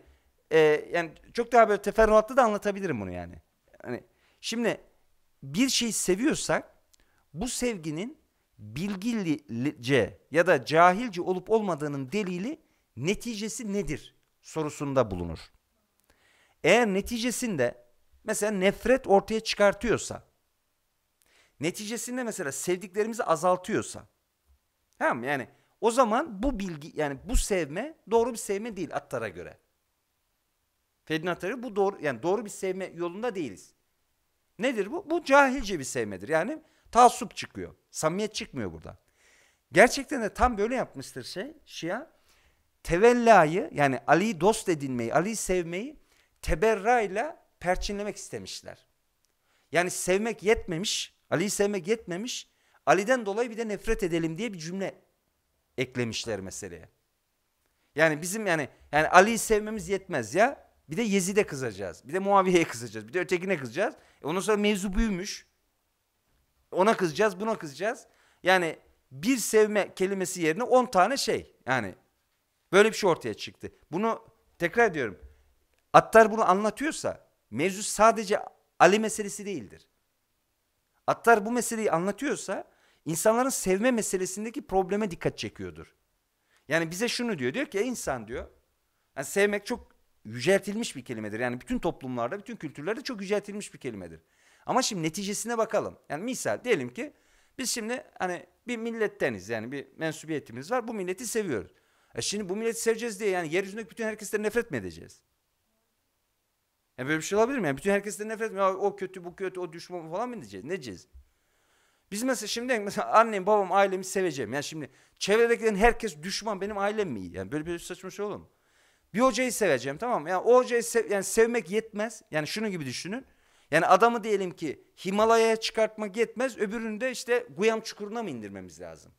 e, yani çok daha böyle teferruatlı da anlatabilirim bunu yani. Hani şimdi bir şeyi seviyorsak bu sevginin bilgilice ya da cahilce olup olmadığının delili neticesi nedir sorusunda bulunur. Eğer neticesinde mesela nefret ortaya çıkartıyorsa, neticesinde mesela sevdiklerimizi azaltıyorsa, tamam yani o zaman bu bilgi yani bu sevme doğru bir sevme değil Attar'a göre. Ferdinand Attar'ı bu doğru yani doğru bir sevme yolunda değiliz. Nedir bu? Bu cahilce bir sevmedir. Yani taassup çıkıyor. Samimiyet çıkmıyor burada. Gerçekten de tam böyle yapmıştır şey Şia. Tevellayı yani Ali'yi dost edinmeyi, Ali'yi sevmeyi teberrayla perçinlemek istemişler. Yani sevmek yetmemiş, Ali'yi sevmek yetmemiş, Ali'den dolayı bir de nefret edelim diye bir cümle eklemişler meseleye. Yani bizim yani yani Ali'yi sevmemiz yetmez ya. Bir de Yezid'e kızacağız. Bir de Muaviye'ye kızacağız. Bir de ötekine kızacağız. E ondan sonra mevzu büyümüş. Ona kızacağız, buna kızacağız. Yani bir sevme kelimesi yerine 10 tane şey. Yani böyle bir şey ortaya çıktı. Bunu tekrar ediyorum. Attar bunu anlatıyorsa mevzu sadece Ali meselesi değildir. Attar bu meseleyi anlatıyorsa insanların sevme meselesindeki probleme dikkat çekiyordur. Yani bize şunu diyor. Diyor ki insan diyor. Yani sevmek çok yüceltilmiş bir kelimedir. Yani bütün toplumlarda, bütün kültürlerde çok yüceltilmiş bir kelimedir. Ama şimdi neticesine bakalım. Yani misal diyelim ki biz şimdi hani bir milletteniz yani bir mensubiyetimiz var. Bu milleti seviyoruz. E şimdi bu milleti seveceğiz diye yani yeryüzündeki bütün herkesten nefret mi edeceğiz? Ya e böyle bir şey olabilir mi? Yani bütün herkesten nefret mi? Ya o kötü, bu kötü, o düşman falan mı diyeceğiz? Ne diyeceğiz? Biz mesela şimdi <laughs> mesela annem babam ailemi seveceğim. Yani şimdi çevredekilerin herkes düşman benim ailem mi iyi? Yani böyle bir saçma şey olur mu? Bir hocayı seveceğim tamam mı? Yani o hocayı sev yani sevmek yetmez. Yani şunu gibi düşünün. Yani adamı diyelim ki Himalaya'ya çıkartmak yetmez. Öbürünü de işte Guyam çukuruna mı indirmemiz lazım?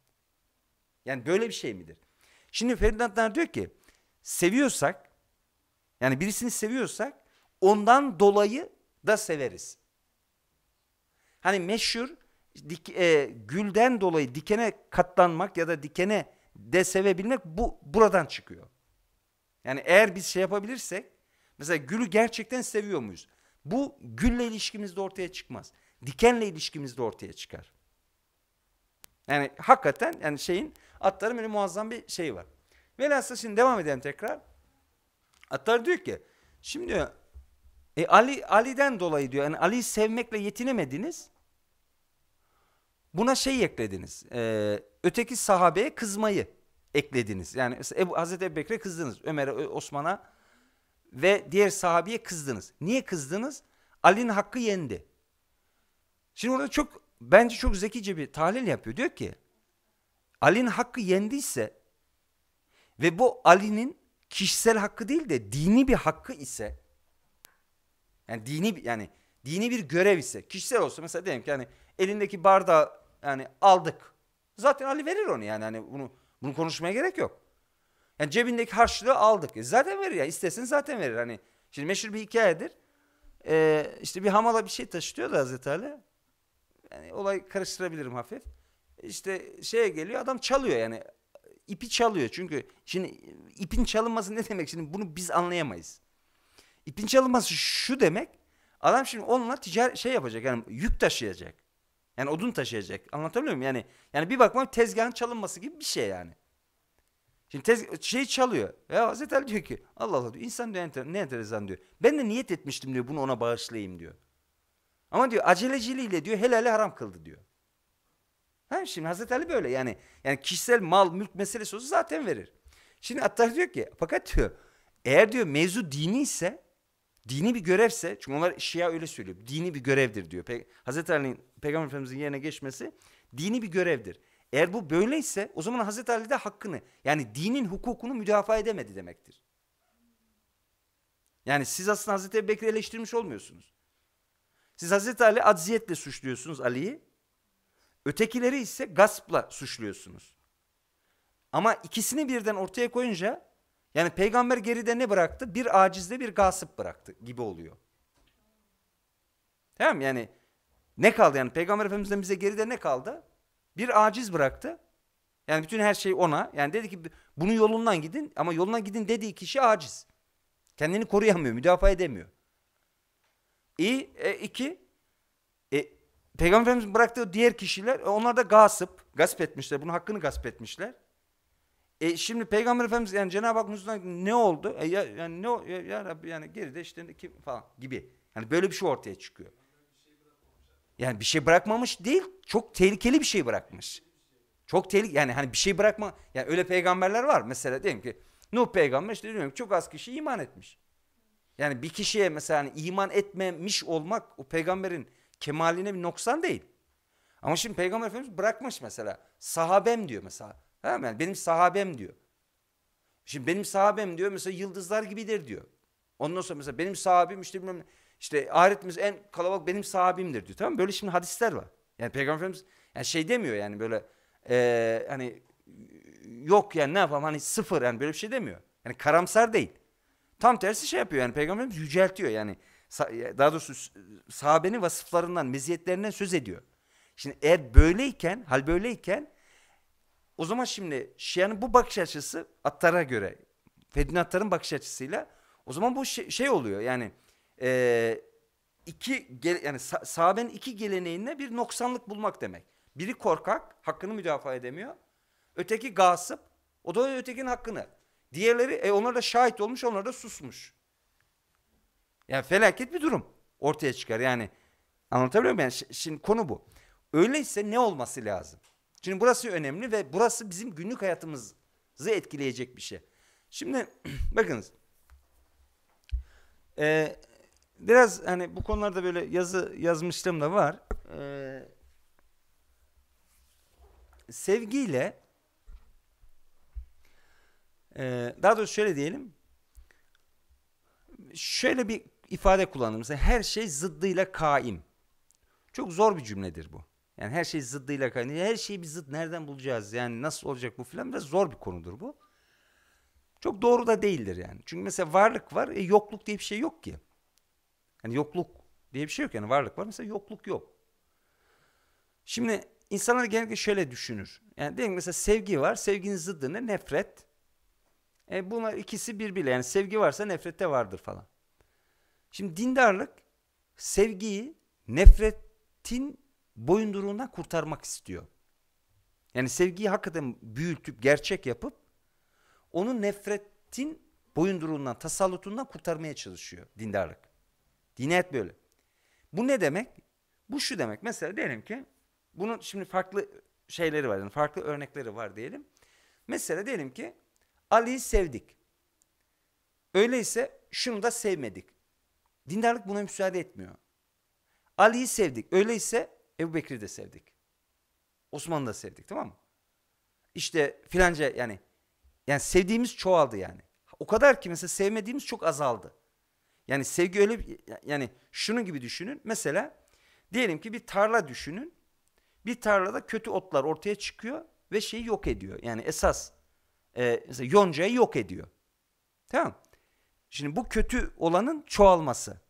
Yani böyle bir şey midir? Şimdi Ferdinand diyor ki seviyorsak yani birisini seviyorsak ondan dolayı da severiz. Hani meşhur dik, e, gülden dolayı dikene katlanmak ya da dikene de sevebilmek bu buradan çıkıyor. Yani eğer biz şey yapabilirsek mesela gülü gerçekten seviyor muyuz? Bu gülle ilişkimizde ortaya çıkmaz. Dikenle ilişkimizde ortaya çıkar. Yani hakikaten yani şeyin atların böyle muazzam bir şeyi var. Velhasıl şimdi devam edelim tekrar. Atlar diyor ki şimdi diyor, e, Ali Ali'den dolayı diyor yani Ali'yi sevmekle yetinemediniz. Buna şey eklediniz. E, öteki sahabeye kızmayı eklediniz. Yani Ebu, Hazreti Ebu Bekir'e kızdınız. Ömer'e, Osman'a ve diğer sahabeye kızdınız. Niye kızdınız? Ali'nin hakkı yendi. Şimdi orada çok bence çok zekice bir tahlil yapıyor. Diyor ki Ali'nin hakkı yendiyse ve bu Ali'nin kişisel hakkı değil de dini bir hakkı ise yani dini yani dini bir görev ise kişisel olsa mesela diyelim ki yani elindeki bardağı yani aldık. Zaten Ali verir onu yani hani bunu bunu konuşmaya gerek yok. Yani cebindeki harçlığı aldık. E zaten verir ya İstesin zaten verir. Hani şimdi meşhur bir hikayedir. Ee, işte bir hamala bir şey taşıtıyor da Hazreti Ali. Yani olay karıştırabilirim hafif. İşte şeye geliyor adam çalıyor yani ipi çalıyor. Çünkü şimdi ipin çalınması ne demek? Şimdi bunu biz anlayamayız. İpin çalınması şu demek. Adam şimdi onunla ticaret şey yapacak yani yük taşıyacak. Yani odun taşıyacak. Anlatabiliyor muyum? Yani yani bir bakma tezgahın çalınması gibi bir şey yani. Şimdi tez, şey çalıyor. Ya Hazreti Ali diyor ki Allah Allah diyor insan diyor enter, ne enteresan diyor. Ben de niyet etmiştim diyor bunu ona bağışlayayım diyor. Ama diyor aceleciliğiyle diyor helali haram kıldı diyor. Ha şimdi Hazreti Ali böyle yani yani kişisel mal mülk meselesi olsa zaten verir. Şimdi Attar diyor ki fakat diyor eğer diyor mevzu dini ise dini bir görevse çünkü onlar Şia öyle söylüyor. Dini bir görevdir diyor. Peki Hazreti Ali'nin Peygamber Efendimizin yerine geçmesi dini bir görevdir. Eğer bu böyleyse o zaman Hazreti Ali de hakkını yani dinin hukukunu müdafaa edemedi demektir. Yani siz aslında Hazreti Ebu Bekir'i eleştirmiş olmuyorsunuz. Siz Hazreti Ali acziyetle suçluyorsunuz Ali'yi. Ötekileri ise gaspla suçluyorsunuz. Ama ikisini birden ortaya koyunca yani peygamber geride ne bıraktı? Bir acizde bir gasip bıraktı gibi oluyor. Tamam yani ne kaldı yani? Peygamber Efendimiz'den bize geride ne kaldı? Bir aciz bıraktı. Yani bütün her şey ona. Yani dedi ki bunun yolundan gidin ama yolundan gidin dediği kişi aciz. Kendini koruyamıyor, müdafaa edemiyor. İyi, e, iki, e, Peygamber Efendimiz bıraktığı diğer kişiler, e, onlar da gasıp, gasp etmişler, bunun hakkını gasp etmişler. E şimdi Peygamber Efendimiz yani Cenab-ı Hak Musa'dan ne oldu? E ya, yani ne ya, ya Rabbi yani geride işte kim falan gibi. Yani böyle bir şey ortaya çıkıyor. Yani bir şey bırakmamış değil, çok tehlikeli bir şey bırakmış. Çok tehlikeli yani hani bir şey bırakma. Yani öyle peygamberler var. Mesela diyelim ki Nuh peygamber işte diyorum çok az kişi iman etmiş. Yani bir kişiye mesela hani iman etmemiş olmak o peygamberin kemaline bir noksan değil. Ama şimdi peygamber efendimiz bırakmış mesela. Sahabem diyor mesela. Tamam yani benim sahabem diyor. Şimdi benim sahabem diyor mesela yıldızlar gibidir diyor. Ondan sonra mesela benim sahabim işte bilmem ne. İşte ahiretimiz en kalabalık benim sahabimdir diyor. Tamam Böyle şimdi hadisler var. Yani Peygamber Efendimiz yani şey demiyor yani böyle e, hani yok yani ne yapalım hani sıfır yani böyle bir şey demiyor. Yani karamsar değil. Tam tersi şey yapıyor yani Peygamber Efendimiz yüceltiyor yani. Daha doğrusu sahabenin vasıflarından, meziyetlerinden söz ediyor. Şimdi eğer böyleyken, hal böyleyken o zaman şimdi Şia'nın bu bakış açısı Attar'a göre, Fedin Attar'ın bakış açısıyla o zaman bu şey, şey oluyor yani e, iki yani sahabenin iki geleneğinde bir noksanlık bulmak demek. Biri korkak, hakkını müdafaa edemiyor. Öteki gasıp, o da ötekinin hakkını. Diğerleri, e, onlar da şahit olmuş, onlar da susmuş. Yani felaket bir durum ortaya çıkar. Yani anlatabiliyor muyum? Yani şimdi konu bu. Öyleyse ne olması lazım? Şimdi burası önemli ve burası bizim günlük hayatımızı etkileyecek bir şey. Şimdi <clears throat> bakınız. Eee biraz hani bu konularda böyle yazı yazmışlığım da var. Ee, sevgiyle e, daha doğrusu şöyle diyelim. Şöyle bir ifade kullandım. Mesela her şey zıddıyla kaim. Çok zor bir cümledir bu. Yani her şey zıddıyla kaim. Her şeyi bir zıt nereden bulacağız? Yani nasıl olacak bu filan biraz zor bir konudur bu. Çok doğru da değildir yani. Çünkü mesela varlık var, e, yokluk diye bir şey yok ki. Yani yokluk diye bir şey yok yani varlık var mesela yokluk yok. Şimdi insanlar genellikle şöyle düşünür. Yani diyelim mesela sevgi var. Sevginin zıddı ne? Nefret. E bunlar ikisi bir bile yani sevgi varsa nefret vardır falan. Şimdi dindarlık sevgiyi nefretin boyunduruğundan kurtarmak istiyor. Yani sevgiyi hakikaten büyütüp gerçek yapıp onu nefretin boyunduruğundan, tasallutundan kurtarmaya çalışıyor dindarlık. Dini böyle. Bu ne demek? Bu şu demek. Mesela diyelim ki bunun şimdi farklı şeyleri var. Yani farklı örnekleri var diyelim. Mesela diyelim ki Ali'yi sevdik. Öyleyse şunu da sevmedik. Dindarlık buna müsaade etmiyor. Ali'yi sevdik. Öyleyse Ebu Bekir'i de sevdik. Osman'ı da sevdik tamam mı? İşte filanca yani yani sevdiğimiz çoğaldı yani. O kadar ki mesela sevmediğimiz çok azaldı. Yani sevgi öyle yani şunun gibi düşünün. Mesela diyelim ki bir tarla düşünün. Bir tarlada kötü otlar ortaya çıkıyor ve şeyi yok ediyor. Yani esas e, mesela yoncayı yok ediyor. Tamam. Şimdi bu kötü olanın çoğalması.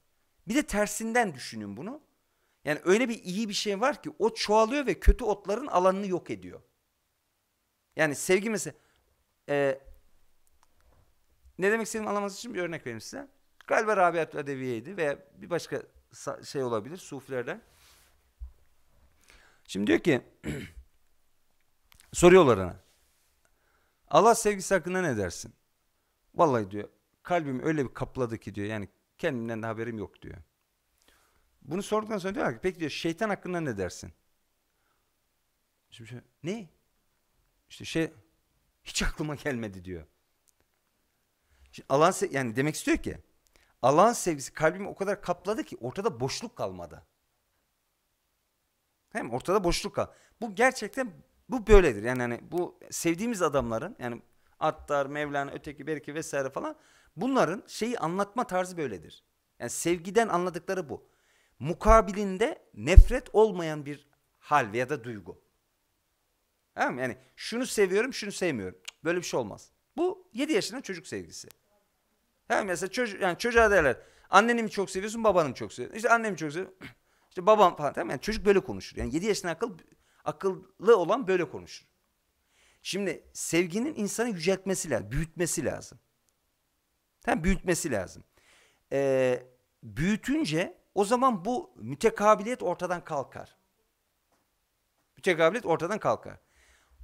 Bir de tersinden düşünün bunu. Yani öyle bir iyi bir şey var ki o çoğalıyor ve kötü otların alanını yok ediyor. Yani sevgi mesela e, ne demek istediğimi anlamanız için bir örnek vereyim size. Galiba Rabiatül Adeviye'ydi veya bir başka şey olabilir sufilerden. Şimdi diyor ki <clears throat> soruyorlar ona. Allah sevgisi hakkında ne dersin? Vallahi diyor kalbim öyle bir kapladı ki diyor yani kendimden de haberim yok diyor. Bunu sorduktan sonra diyor ki peki diyor şeytan hakkında ne dersin? Şimdi şey, ne? İşte şey hiç aklıma gelmedi diyor. Şimdi Allah yani demek istiyor ki Allah'ın sevgisi kalbimi o kadar kapladı ki ortada boşluk kalmadı. Hem ortada boşluk kal. Bu gerçekten bu böyledir. Yani hani bu sevdiğimiz adamların yani Attar, Mevlana, öteki belki vesaire falan bunların şeyi anlatma tarzı böyledir. Yani sevgiden anladıkları bu. Mukabilinde nefret olmayan bir hal veya da duygu. Tamam yani şunu seviyorum, şunu sevmiyorum. Böyle bir şey olmaz. Bu 7 yaşında çocuk sevgisi. He mesela çocuk yani çocuğa derler. Anneni çok seviyorsun, babanı çok seviyorsun? İşte annemi çok seviyorum. <clears throat> İşte babam falan tamam yani çocuk böyle konuşur. Yani 7 yaşına akıl akıllı olan böyle konuşur. Şimdi sevginin insanı yüceltmesi lazım, büyütmesi lazım. Tamam büyütmesi lazım. Ee, büyütünce o zaman bu mütekabiliyet ortadan kalkar. Mütekabiliyet ortadan kalkar.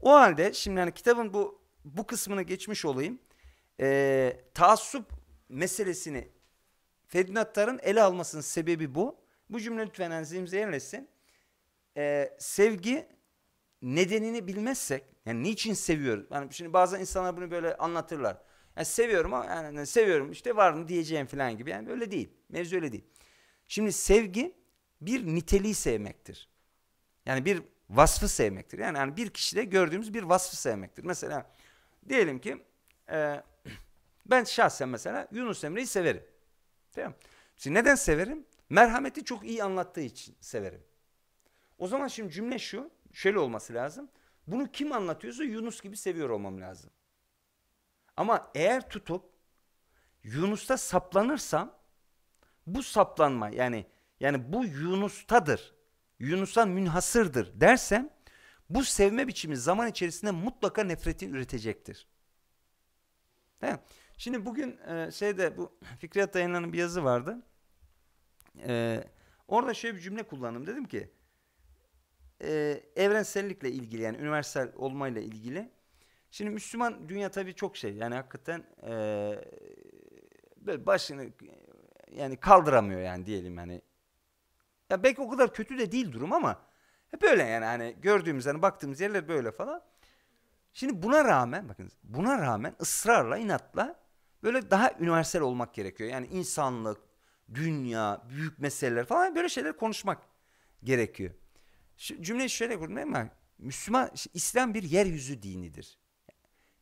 O halde şimdi hani kitabın bu bu kısmını geçmiş olayım. Ee, taassup meselesini Fedni Attar'ın ele almasının sebebi bu. Bu cümle lütfen enzimize yerleşsin. Ee, sevgi nedenini bilmezsek, yani niçin seviyoruz? Yani şimdi bazen insanlar bunu böyle anlatırlar. Yani seviyorum ama yani seviyorum işte var mı diyeceğim falan gibi. Yani öyle değil. Mevzu öyle değil. Şimdi sevgi bir niteliği sevmektir. Yani bir vasfı sevmektir. Yani, yani bir kişide gördüğümüz bir vasfı sevmektir. Mesela diyelim ki e, ben şahsen mesela Yunus Emre'yi severim. Tamam Şimdi neden severim? Merhameti çok iyi anlattığı için severim. O zaman şimdi cümle şu. Şöyle olması lazım. Bunu kim anlatıyorsa Yunus gibi seviyor olmam lazım. Ama eğer tutup Yunus'ta saplanırsam bu saplanma yani yani bu Yunus'tadır. Yunus'a münhasırdır dersem bu sevme biçimi zaman içerisinde mutlaka nefreti üretecektir. He. Şimdi bugün e, şeyde bu <clears throat> Fikriyat Dayanan'ın bir yazı vardı. E, orada şöyle bir cümle kullandım. Dedim ki e, evrensellikle ilgili yani üniversal olmayla ilgili. Şimdi Müslüman dünya tabii çok şey. Yani hakikaten e, böyle başını yani kaldıramıyor yani diyelim yani. Ya belki o kadar kötü de değil durum ama hep böyle yani hani gördüğümüz hani baktığımız yerler böyle falan. Şimdi buna rağmen bakın buna rağmen ısrarla inatla Böyle daha üniversal olmak gerekiyor. Yani insanlık, dünya, büyük meseleler falan böyle şeyler konuşmak gerekiyor. Şu, cümleyi şöyle kurdum mi Müslüman, İslam bir yeryüzü dinidir.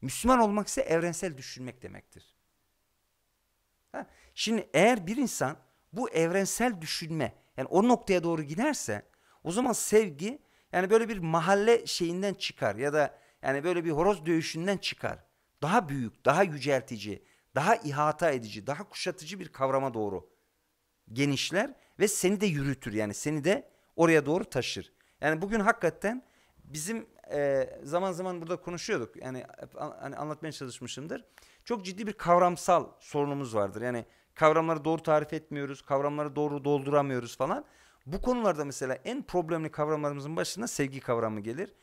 Müslüman olmak ise evrensel düşünmek demektir. Ha? Şimdi eğer bir insan bu evrensel düşünme yani o noktaya doğru giderse o zaman sevgi yani böyle bir mahalle şeyinden çıkar ya da yani böyle bir horoz dövüşünden çıkar. Daha büyük, daha yüceltici, daha ihata edici, daha kuşatıcı bir kavrama doğru genişler ve seni de yürütür. Yani seni de oraya doğru taşır. Yani bugün hakikaten bizim e, zaman zaman burada konuşuyorduk. Yani hani anlatmaya çalışmışımdır. Çok ciddi bir kavramsal sorunumuz vardır. Yani kavramları doğru tarif etmiyoruz, kavramları doğru dolduramıyoruz falan. Bu konularda mesela en problemli kavramlarımızın başında sevgi kavramı gelir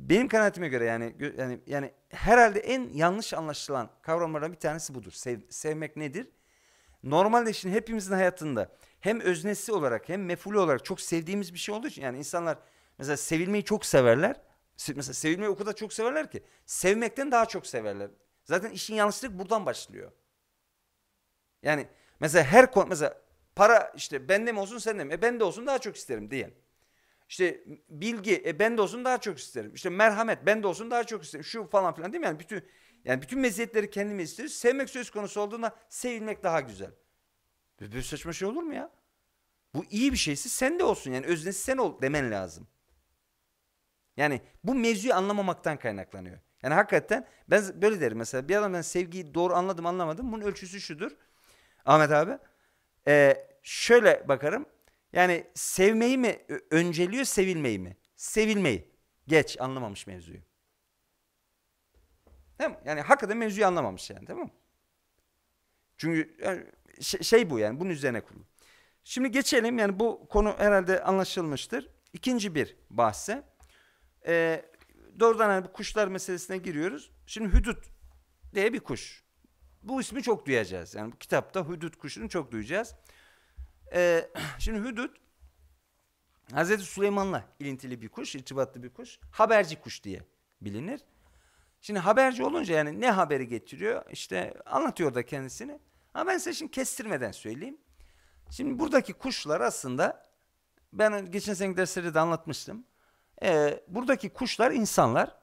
benim kanaatime göre yani yani yani herhalde en yanlış anlaşılan kavramlardan bir tanesi budur. Sev, sevmek nedir? Normalde şimdi hepimizin hayatında hem öznesi olarak hem mefulü olarak çok sevdiğimiz bir şey olduğu için yani insanlar mesela sevilmeyi çok severler. Mesela sevilmeyi o kadar çok severler ki sevmekten daha çok severler. Zaten işin yanlışlık buradan başlıyor. Yani mesela her mesela para işte bende mi olsun sende mi? E bende olsun daha çok isterim diyelim. İşte bilgi e, ben de olsun daha çok isterim. İşte merhamet ben de olsun daha çok isterim. Şu falan filan değil mi? Yani bütün yani bütün meziyetleri kendime istiyoruz. Sevmek söz konusu olduğunda sevilmek daha güzel. Böyle saçma şey olur mu ya? Bu iyi bir şeyse sen de olsun. Yani öznesi sen ol demen lazım. Yani bu mevzuyu anlamamaktan kaynaklanıyor. Yani hakikaten ben böyle derim mesela bir adam ben sevgiyi doğru anladım anlamadım. Bunun ölçüsü şudur. Ahmet abi. E, şöyle bakarım. Yani sevmeyi mi önceliyor sevilmeyi mi? Sevilmeyi. Geç anlamamış mevzuyu. Değil mi? Yani hakikaten mevzuyu anlamamış yani tamam mı? Çünkü yani şey bu yani bunun üzerine kurulu. Şimdi geçelim yani bu konu herhalde anlaşılmıştır. İkinci bir bahse. Ee, doğrudan hani bu kuşlar meselesine giriyoruz. Şimdi hüdüt diye bir kuş. Bu ismi çok duyacağız. Yani bu kitapta hüdüt kuşunu çok duyacağız. Ee, <clears throat> şimdi hüdüt Hazreti Süleyman'la ilintili bir kuş, irtibatlı bir kuş. Haberci kuş diye bilinir. Şimdi haberci olunca yani ne haberi getiriyor? İşte anlatıyor da kendisini. Ama ben size şimdi kestirmeden söyleyeyim. Şimdi buradaki kuşlar aslında ben geçen seneki derslerde de anlatmıştım. Ee, buradaki kuşlar insanlar,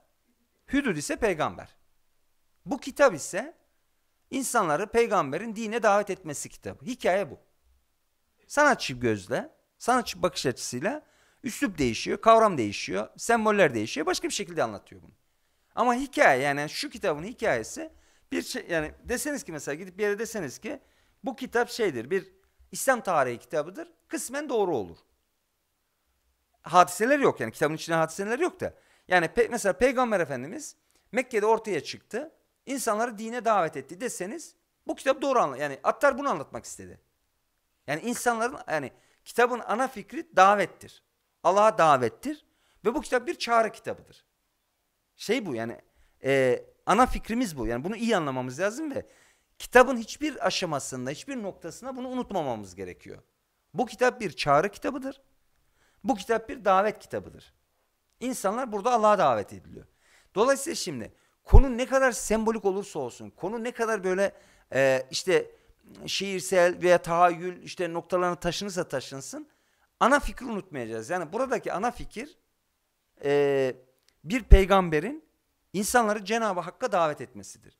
hüdüd ise peygamber. Bu kitap ise insanları peygamberin dine davet etmesi kitabı. Hikaye bu sanatçı gözle, sanatçı bakış açısıyla üslup değişiyor, kavram değişiyor, semboller değişiyor. Başka bir şekilde anlatıyor bunu. Ama hikaye yani şu kitabın hikayesi bir şey yani deseniz ki mesela gidip bir yere deseniz ki bu kitap şeydir bir İslam tarihi kitabıdır. Kısmen doğru olur. Hadiseler yok yani kitabın içinde hadiseler yok da. Yani pe mesela Peygamber Efendimiz Mekke'de ortaya çıktı. İnsanları dine davet etti deseniz bu kitap doğru anla yani Attar bunu anlatmak istedi. Yani insanların yani kitabın ana fikri davettir. Allah'a davettir ve bu kitap bir çağrı kitabıdır. Şey bu yani e, ana fikrimiz bu. Yani bunu iyi anlamamız lazım ve kitabın hiçbir aşamasında, hiçbir noktasında bunu unutmamamız gerekiyor. Bu kitap bir çağrı kitabıdır. Bu kitap bir davet kitabıdır. İnsanlar burada Allah'a davet ediliyor. Dolayısıyla şimdi konu ne kadar sembolik olursa olsun, konu ne kadar böyle e, işte şiirsel veya tahayyül işte noktalarına taşınırsa taşınsın ana fikri unutmayacağız. Yani buradaki ana fikir e, bir peygamberin insanları Cenab-ı Hakk'a davet etmesidir.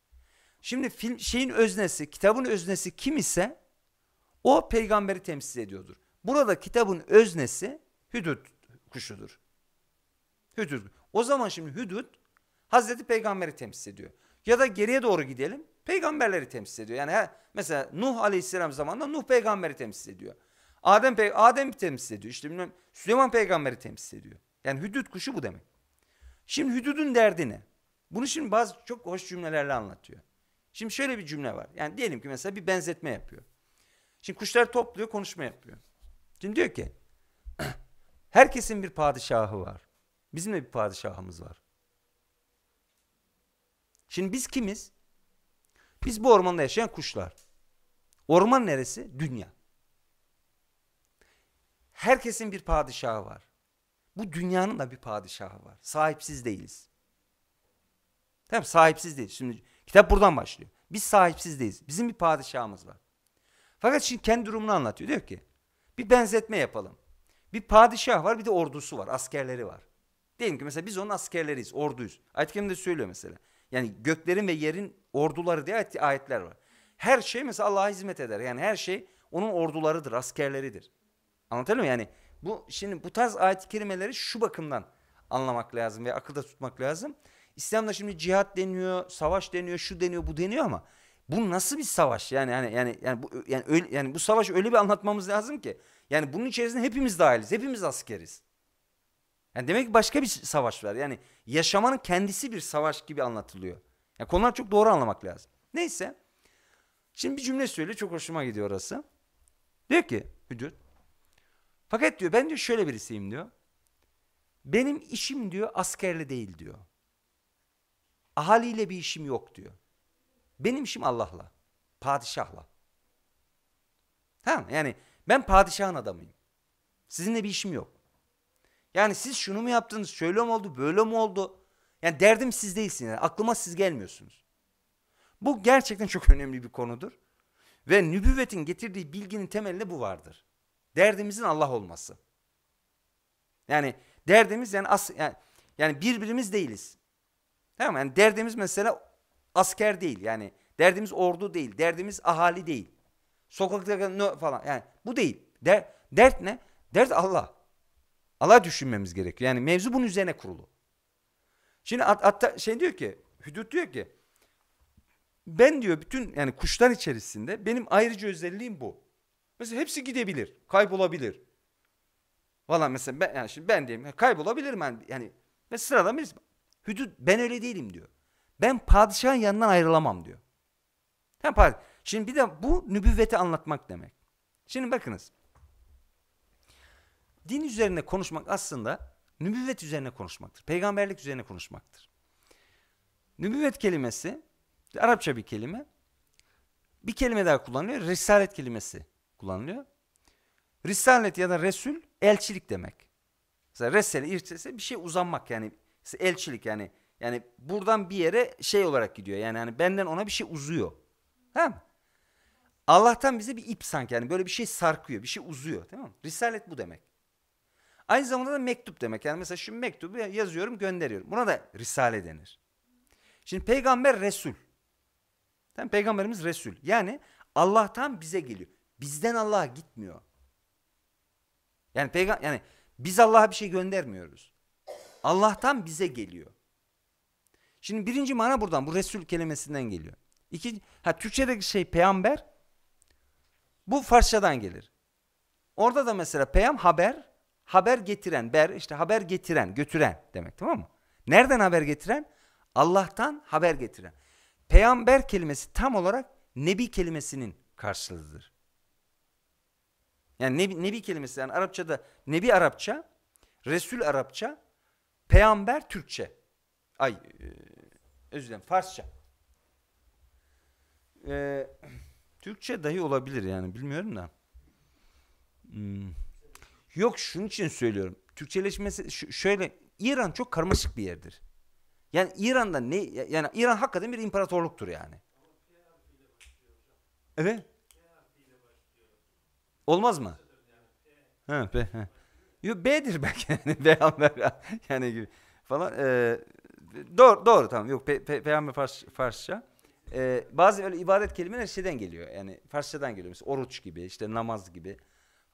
Şimdi film, şeyin öznesi, kitabın öznesi kim ise o peygamberi temsil ediyordur. Burada kitabın öznesi hüdüt kuşudur. Hüdüt. O zaman şimdi hüdüt Hazreti Peygamber'i temsil ediyor. Ya da geriye doğru gidelim peygamberleri temsil ediyor. Yani he, mesela Nuh aleyhisselam zamanında Nuh peygamberi temsil ediyor. Adem pe Adem temsil ediyor. İşte bilmem Süleyman peygamberi temsil ediyor. Yani hüdüt kuşu bu demek. Şimdi hüdüdün derdi ne? Bunu şimdi bazı çok hoş cümlelerle anlatıyor. Şimdi şöyle bir cümle var. Yani diyelim ki mesela bir benzetme yapıyor. Şimdi kuşlar topluyor, konuşma yapıyor. Şimdi diyor ki <clears throat> herkesin bir padişahı var. Bizim de bir padişahımız var. Şimdi biz kimiz? Biz bu ormanda yaşayan kuşlar. Orman neresi? Dünya. Herkesin bir padişahı var. Bu dünyanın da bir padişahı var. Sahipsiz değiliz. Tamam sahipsiz değiliz. Şimdi kitap buradan başlıyor. Biz sahipsiz değiliz. Bizim bir padişahımız var. Fakat şimdi kendi durumunu anlatıyor. Diyor ki bir benzetme yapalım. Bir padişah var bir de ordusu var. Askerleri var. Diyelim ki mesela biz onun askerleriyiz. Orduyuz. Ayet-i Kerim'de söylüyor mesela. Yani göklerin ve yerin orduları diye ayetler var. Her şey mesela Allah'a hizmet eder. Yani her şey onun ordularıdır, askerleridir. Anlatabiliyor muyum? Yani bu şimdi bu tarz ayet kelimeleri şu bakımdan anlamak lazım ve akılda tutmak lazım. İslam'da şimdi cihat deniyor, savaş deniyor, şu deniyor, bu deniyor ama bu nasıl bir savaş? Yani yani yani yani bu yani öyle, yani bu savaş öyle bir anlatmamız lazım ki. Yani bunun içerisinde hepimiz dahiliz. Hepimiz askeriz. Yani demek ki başka bir savaş var. Yani yaşamanın kendisi bir savaş gibi anlatılıyor. Yani konular çok doğru anlamak lazım. Neyse. Şimdi bir cümle söyle çok hoşuma gidiyor orası. Diyor ki müdür. Fakat diyor ben diyor şöyle birisiyim diyor. Benim işim diyor askerli değil diyor. Ahaliyle bir işim yok diyor. Benim işim Allah'la. Padişahla. Tamam yani ben padişahın adamıyım. Sizinle bir işim yok. Yani siz şunu mu yaptınız? Şöyle mi oldu? Böyle mi oldu? Yani derdim siz değilsiniz. Yani aklıma siz gelmiyorsunuz. Bu gerçekten çok <laughs> önemli bir konudur. Ve nübüvvetin getirdiği bilginin temelinde bu vardır. Derdimizin Allah olması. Yani derdimiz yani as yani, yani birbirimiz değiliz. Tamam mı? Yani derdimiz mesela asker değil. Yani derdimiz ordu değil. Derdimiz ahali değil. Sokakta falan yani bu değil. Der, dert ne? Dert Allah. Allah düşünmemiz gerekiyor. Yani mevzu bunun üzerine kurulu. Şimdi at, hatta şey diyor ki, Hüdud diyor ki ben diyor bütün yani kuşlar içerisinde benim ayrıca özelliğim bu. Mesela hepsi gidebilir, kaybolabilir. Valla mesela ben yani şimdi ben diyeyim kaybolabilirim yani, yani ve sıradan birisi. Hüdud ben öyle değilim diyor. Ben padişahın yanından ayrılamam diyor. Hem padişah. Şimdi bir de bu nübüvveti anlatmak demek. Şimdi bakınız. Din üzerine konuşmak aslında nübüvvet üzerine konuşmaktır. Peygamberlik üzerine konuşmaktır. Nübüvvet kelimesi Arapça bir kelime. Bir kelime daha kullanılıyor. Risalet kelimesi kullanılıyor. Risalet ya da Resul elçilik demek. Mesela Resele, irtese bir şey uzanmak yani elçilik yani yani buradan bir yere şey olarak gidiyor. Yani hani benden ona bir şey uzuyor. Tamam Allah'tan bize bir ip sanki yani böyle bir şey sarkıyor, bir şey uzuyor, tamam mı? Risalet bu demek. Aynı zamanda da mektup demek. Yani mesela şu mektubu yazıyorum gönderiyorum. Buna da risale denir. Şimdi peygamber Resul. Tamam, peygamberimiz Resul. Yani Allah'tan bize geliyor. Bizden Allah'a gitmiyor. Yani peygamber yani biz Allah'a bir şey göndermiyoruz. Allah'tan bize geliyor. Şimdi birinci mana buradan bu Resul kelimesinden geliyor. İki, ha Türkçedeki şey peygamber bu Farsçadan gelir. Orada da mesela peyam haber, haber getiren, ber işte haber getiren, götüren demek tamam mı? Nereden haber getiren? Allah'tan haber getiren. Peygamber kelimesi tam olarak nebi kelimesinin karşılığıdır. Yani nebi, nebi kelimesi yani Arapçada nebi Arapça, Resul Arapça, peygamber Türkçe. Ay e, özür dilerim Farsça. E, Türkçe dahi olabilir yani bilmiyorum da. Hmm. Yok şunun için söylüyorum. Türkçeleşmesi şöyle İran çok karmaşık bir yerdir. Yani İran'da ne yani İran hakikaten bir imparatorluktur yani. Evet. Olmaz mı? ha, B. Ha. Yo, B'dir belki <laughs> yani peygamber yani gibi falan. Ee, doğru doğru tamam yok pe, pe, peygamber Fars, Farsça. Ee, bazı öyle ibadet kelimeleri şeyden geliyor yani Farsçadan geliyor. Mesela oruç gibi işte namaz gibi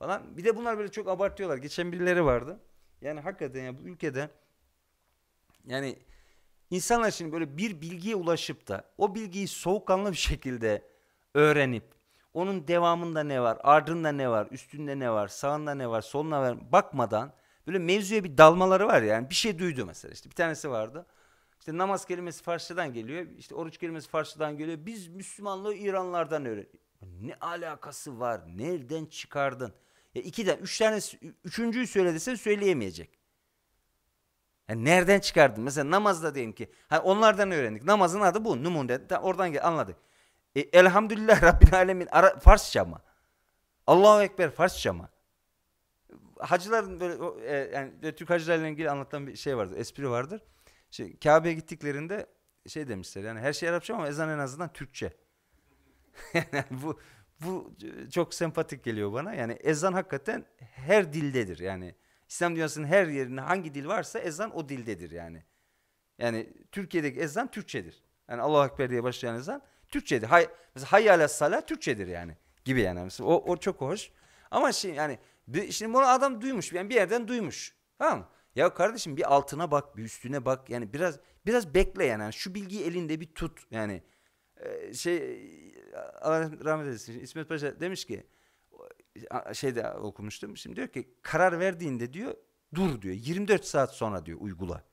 falan. Bir de bunlar böyle çok abartıyorlar. Geçen birileri vardı. Yani hakikaten ya bu ülkede yani insanlar şimdi böyle bir bilgiye ulaşıp da o bilgiyi soğukkanlı bir şekilde öğrenip onun devamında ne var, ardında ne var, üstünde ne var, sağında ne var, soluna var bakmadan böyle mevzuya bir dalmaları var yani bir şey duydu mesela işte bir tanesi vardı. İşte namaz kelimesi Farsçadan geliyor. İşte oruç kelimesi Farsçadan geliyor. Biz Müslümanlığı İranlardan öğren. Ne alakası var? Nereden çıkardın? Ya e, iki tane, üç tane, üçüncüyü söylediysen söyleyemeyecek. Yani nereden çıkardın? Mesela namazda diyelim ki. Hani onlardan öğrendik. Namazın adı bu. numun dedi, Oradan gel, anladık. E, elhamdülillah <laughs> Rabbil Alemin. Ara, Farsça mı? Allahu Ekber Farsça mı? Hacıların böyle e, yani Türk hacılarla ilgili anlatılan bir şey vardır. Espri vardır. Şey, Kabe'ye gittiklerinde şey demişler yani her şey Arapça ama ezan en azından Türkçe. <laughs> bu bu e, çok sempatik geliyor bana. Yani ezan hakikaten her dildedir. Yani İslam dünyasının her yerinde hangi dil varsa ezan o dildedir yani. Yani Türkiye'deki ezan Türkçedir. Yani Allah Ekber diye başlayan ezan Türkçedir. Hay, mesela hay sala Türkçedir yani gibi yani. Mesela o, o çok hoş. Ama şey yani şimdi bunu adam duymuş. Yani bir yerden duymuş. Tamam mı? Ya kardeşim bir altına bak, bir üstüne bak. Yani biraz biraz bekle yani. yani şu bilgiyi elinde bir tut. Yani e, şey Allah rahmet eylesin. İsmet Paşa demiş ki şeyde okumuştum. Şimdi diyor ki karar verdiğinde diyor dur diyor. 24 saat sonra diyor uygula.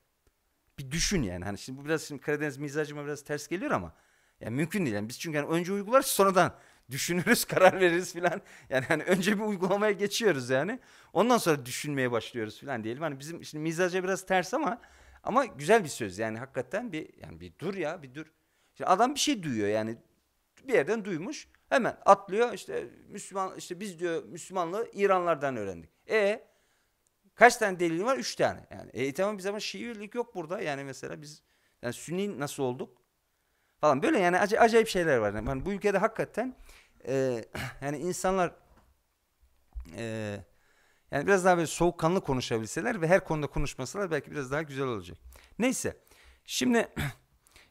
Bir düşün yani. Hani şimdi bu biraz şimdi Karadeniz mizacıma biraz ters geliyor ama yani mümkün değil. Yani biz çünkü hani önce uygularız sonradan <laughs> düşünürüz, karar veririz filan. Yani hani önce bir uygulamaya geçiyoruz yani. Ondan sonra düşünmeye başlıyoruz filan diyelim. Hani bizim şimdi mizaca biraz ters ama ama güzel bir söz yani hakikaten bir yani bir dur ya bir dur. Şimdi adam bir şey duyuyor yani bir yerden duymuş. Hemen atlıyor işte Müslüman işte biz diyor Müslümanlığı İranlardan öğrendik. E kaç tane delil var? Üç tane. Yani e tamam biz ama Şiilik yok burada. Yani mesela biz yani Sünni nasıl olduk? Falan böyle yani ac- acayip şeyler var. Yani hani bu ülkede hakikaten e, <clears throat> yani insanlar e, yani biraz daha böyle soğukkanlı konuşabilseler ve her konuda konuşmasalar belki biraz daha güzel olacak. Neyse. Şimdi <clears throat>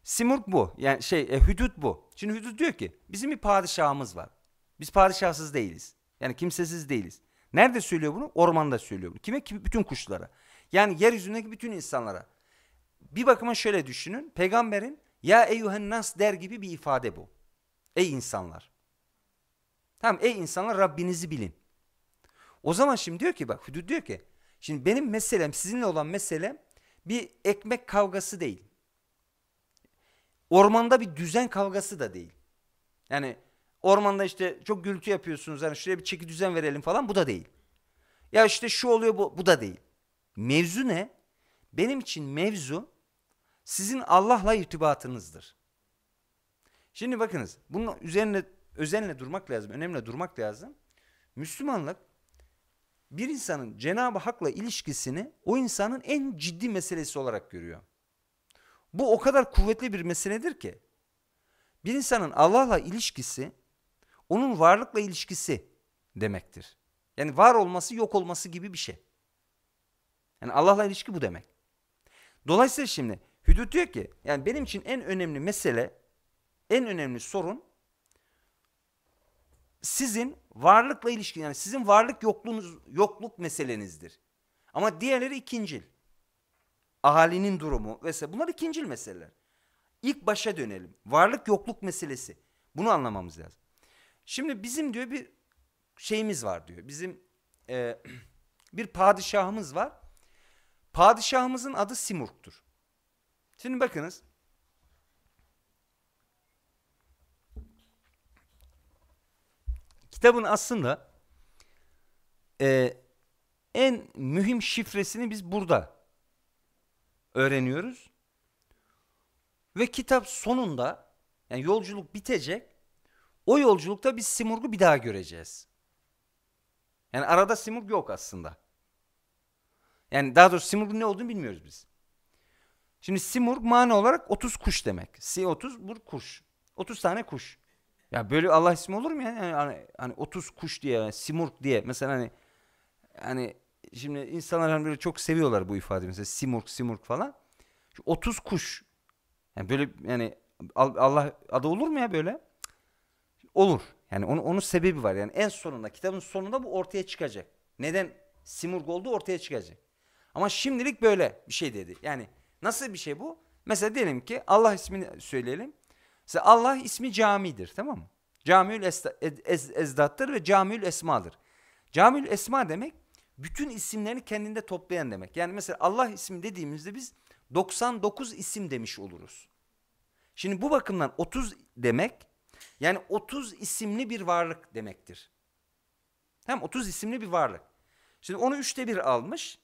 Simurg bu. Yani şey e, hüdüt bu. Şimdi hüdut diyor ki bizim bir padişahımız var. Biz padişahsız değiliz. Yani kimsesiz değiliz. Nerede söylüyor bunu? Ormanda söylüyor bunu. Kime? bütün kuşlara. Yani yeryüzündeki bütün insanlara. Bir bakıma şöyle düşünün. Peygamberin ya eyyühen nas der gibi bir ifade bu. Ey insanlar. Tamam ey insanlar Rabbinizi bilin. O zaman şimdi diyor ki bak hüdut diyor ki şimdi benim meselem sizinle olan meselem bir ekmek kavgası değil. Ormanda bir düzen kavgası da değil. Yani ormanda işte çok gürültü yapıyorsunuz. Yani şuraya bir çeki düzen verelim falan bu da değil. Ya işte şu oluyor bu, bu da değil. Mevzu ne? Benim için mevzu sizin Allah'la irtibatınızdır. Şimdi bakınız bunun üzerine özenle durmak lazım, önemli durmak lazım. Müslümanlık bir insanın Cenab-ı Hak'la ilişkisini o insanın en ciddi meselesi olarak görüyor. Bu o kadar kuvvetli bir meseledir ki bir insanın Allah'la ilişkisi onun varlıkla ilişkisi demektir. Yani var olması yok olması gibi bir şey. Yani Allah'la ilişki bu demek. Dolayısıyla şimdi Hüdüt diyor ki yani benim için en önemli mesele en önemli sorun sizin varlıkla ilişkin yani sizin varlık yokluğunuz yokluk meselenizdir. Ama diğerleri ikincil ahalinin durumu vesaire bunlar ikincil meseleler. İlk başa dönelim. Varlık yokluk meselesi. Bunu anlamamız lazım. Şimdi bizim diyor bir şeyimiz var diyor. Bizim e, <clears throat> bir padişahımız var. Padişahımızın adı Simurg'tur. Şimdi bakınız. Kitabın aslında e, en mühim şifresini biz burada öğreniyoruz. Ve kitap sonunda yani yolculuk bitecek. O yolculukta biz Simurg'u bir daha göreceğiz. Yani arada Simurg yok aslında. Yani daha doğrusu Simurg'un ne olduğunu bilmiyoruz biz. Şimdi Simurg mani olarak 30 kuş demek. Si-30 bu kuş. 30 tane kuş. Ya böyle Allah ismi olur mu yani? Hani, hani 30 kuş diye, Simurg diye. Mesela hani hani şimdi insanlar hani böyle çok seviyorlar bu ifadeyi mesela simurg simurg falan. Şu 30 kuş. Yani böyle yani Allah adı olur mu ya böyle? Olur. Yani onun, onun sebebi var. Yani en sonunda kitabın sonunda bu ortaya çıkacak. Neden simurg oldu ortaya çıkacak. Ama şimdilik böyle bir şey dedi. Yani nasıl bir şey bu? Mesela diyelim ki Allah ismini söyleyelim. Mesela Allah ismi camidir tamam mı? Camiül ez, Ezdat'tır ve Camiül Esma'dır. Camiül Esma demek bütün isimlerini kendinde toplayan demek. Yani mesela Allah ismi dediğimizde biz 99 isim demiş oluruz. Şimdi bu bakımdan 30 demek yani 30 isimli bir varlık demektir. Hem 30 isimli bir varlık. Şimdi onu üçte bir almış.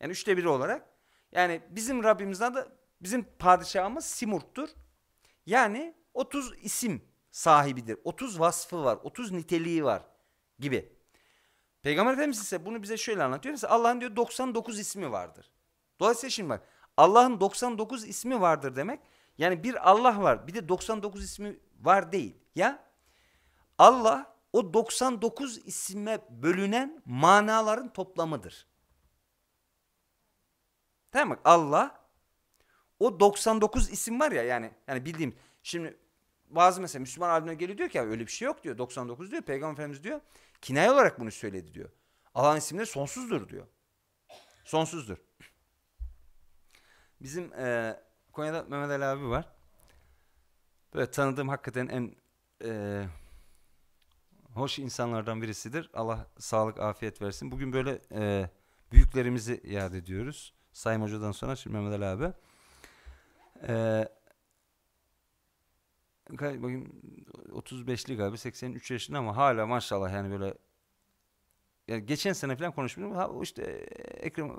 Yani üçte biri olarak. Yani bizim Rabbimizden de bizim padişahımız Simurg'tur. Yani 30 isim sahibidir. 30 vasfı var. 30 niteliği var gibi. Peygamber Efendimiz ise bunu bize şöyle anlatıyor. Mesela Allah'ın diyor 99 ismi vardır. Dolayısıyla şimdi bak Allah'ın 99 ismi vardır demek. Yani bir Allah var bir de 99 ismi var değil. Ya Allah o 99 isime bölünen manaların toplamıdır. Tamam mı? Allah o 99 isim var ya yani yani bildiğim şimdi bazı mesela Müslüman alimler geliyor diyor ki öyle bir şey yok diyor. 99 diyor. Peygamber Efendimiz diyor. Kinay olarak bunu söyledi diyor. Allah'ın isimleri sonsuzdur diyor. Sonsuzdur. Bizim e, Konya'da Mehmet Ali abi var. Böyle tanıdığım hakikaten en e, hoş insanlardan birisidir. Allah sağlık, afiyet versin. Bugün böyle e, büyüklerimizi yad ediyoruz. Sayın Hoca'dan sonra şimdi Mehmet Ali abi. Eee bakayım 35'li galiba 83 yaşında ama hala maşallah yani böyle yani geçen sene falan konuşmuştum. Ha işte e, Ekrem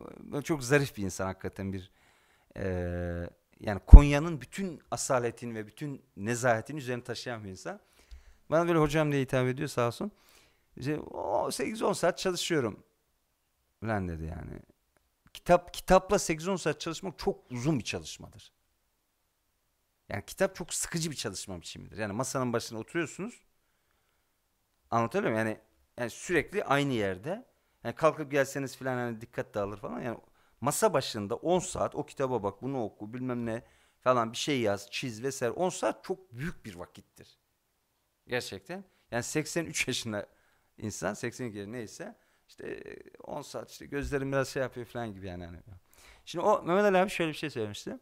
çok zarif bir insan hakikaten bir e, yani Konya'nın bütün asaletin ve bütün nezahetin üzerine taşıyan bir insan. Bana böyle hocam diye hitap ediyor sağ olsun. İşte, 8-10 saat çalışıyorum. Lan dedi yani. Kitap kitapla 8-10 saat çalışmak çok uzun bir çalışmadır. Yani kitap çok sıkıcı bir çalışma biçimidir. Yani masanın başına oturuyorsunuz. Anlatabiliyor muyum? Yani, yani sürekli aynı yerde. Yani kalkıp gelseniz filan hani dikkat dağılır falan. Yani masa başında 10 saat o kitaba bak bunu oku bilmem ne falan bir şey yaz çiz vesaire 10 saat çok büyük bir vakittir. Gerçekten. Yani 83 yaşında insan 82 yaşında neyse işte 10 e, saat işte gözlerim biraz şey yapıyor falan gibi yani. Hani. Şimdi o Mehmet Ali abi şöyle bir şey söylemişti.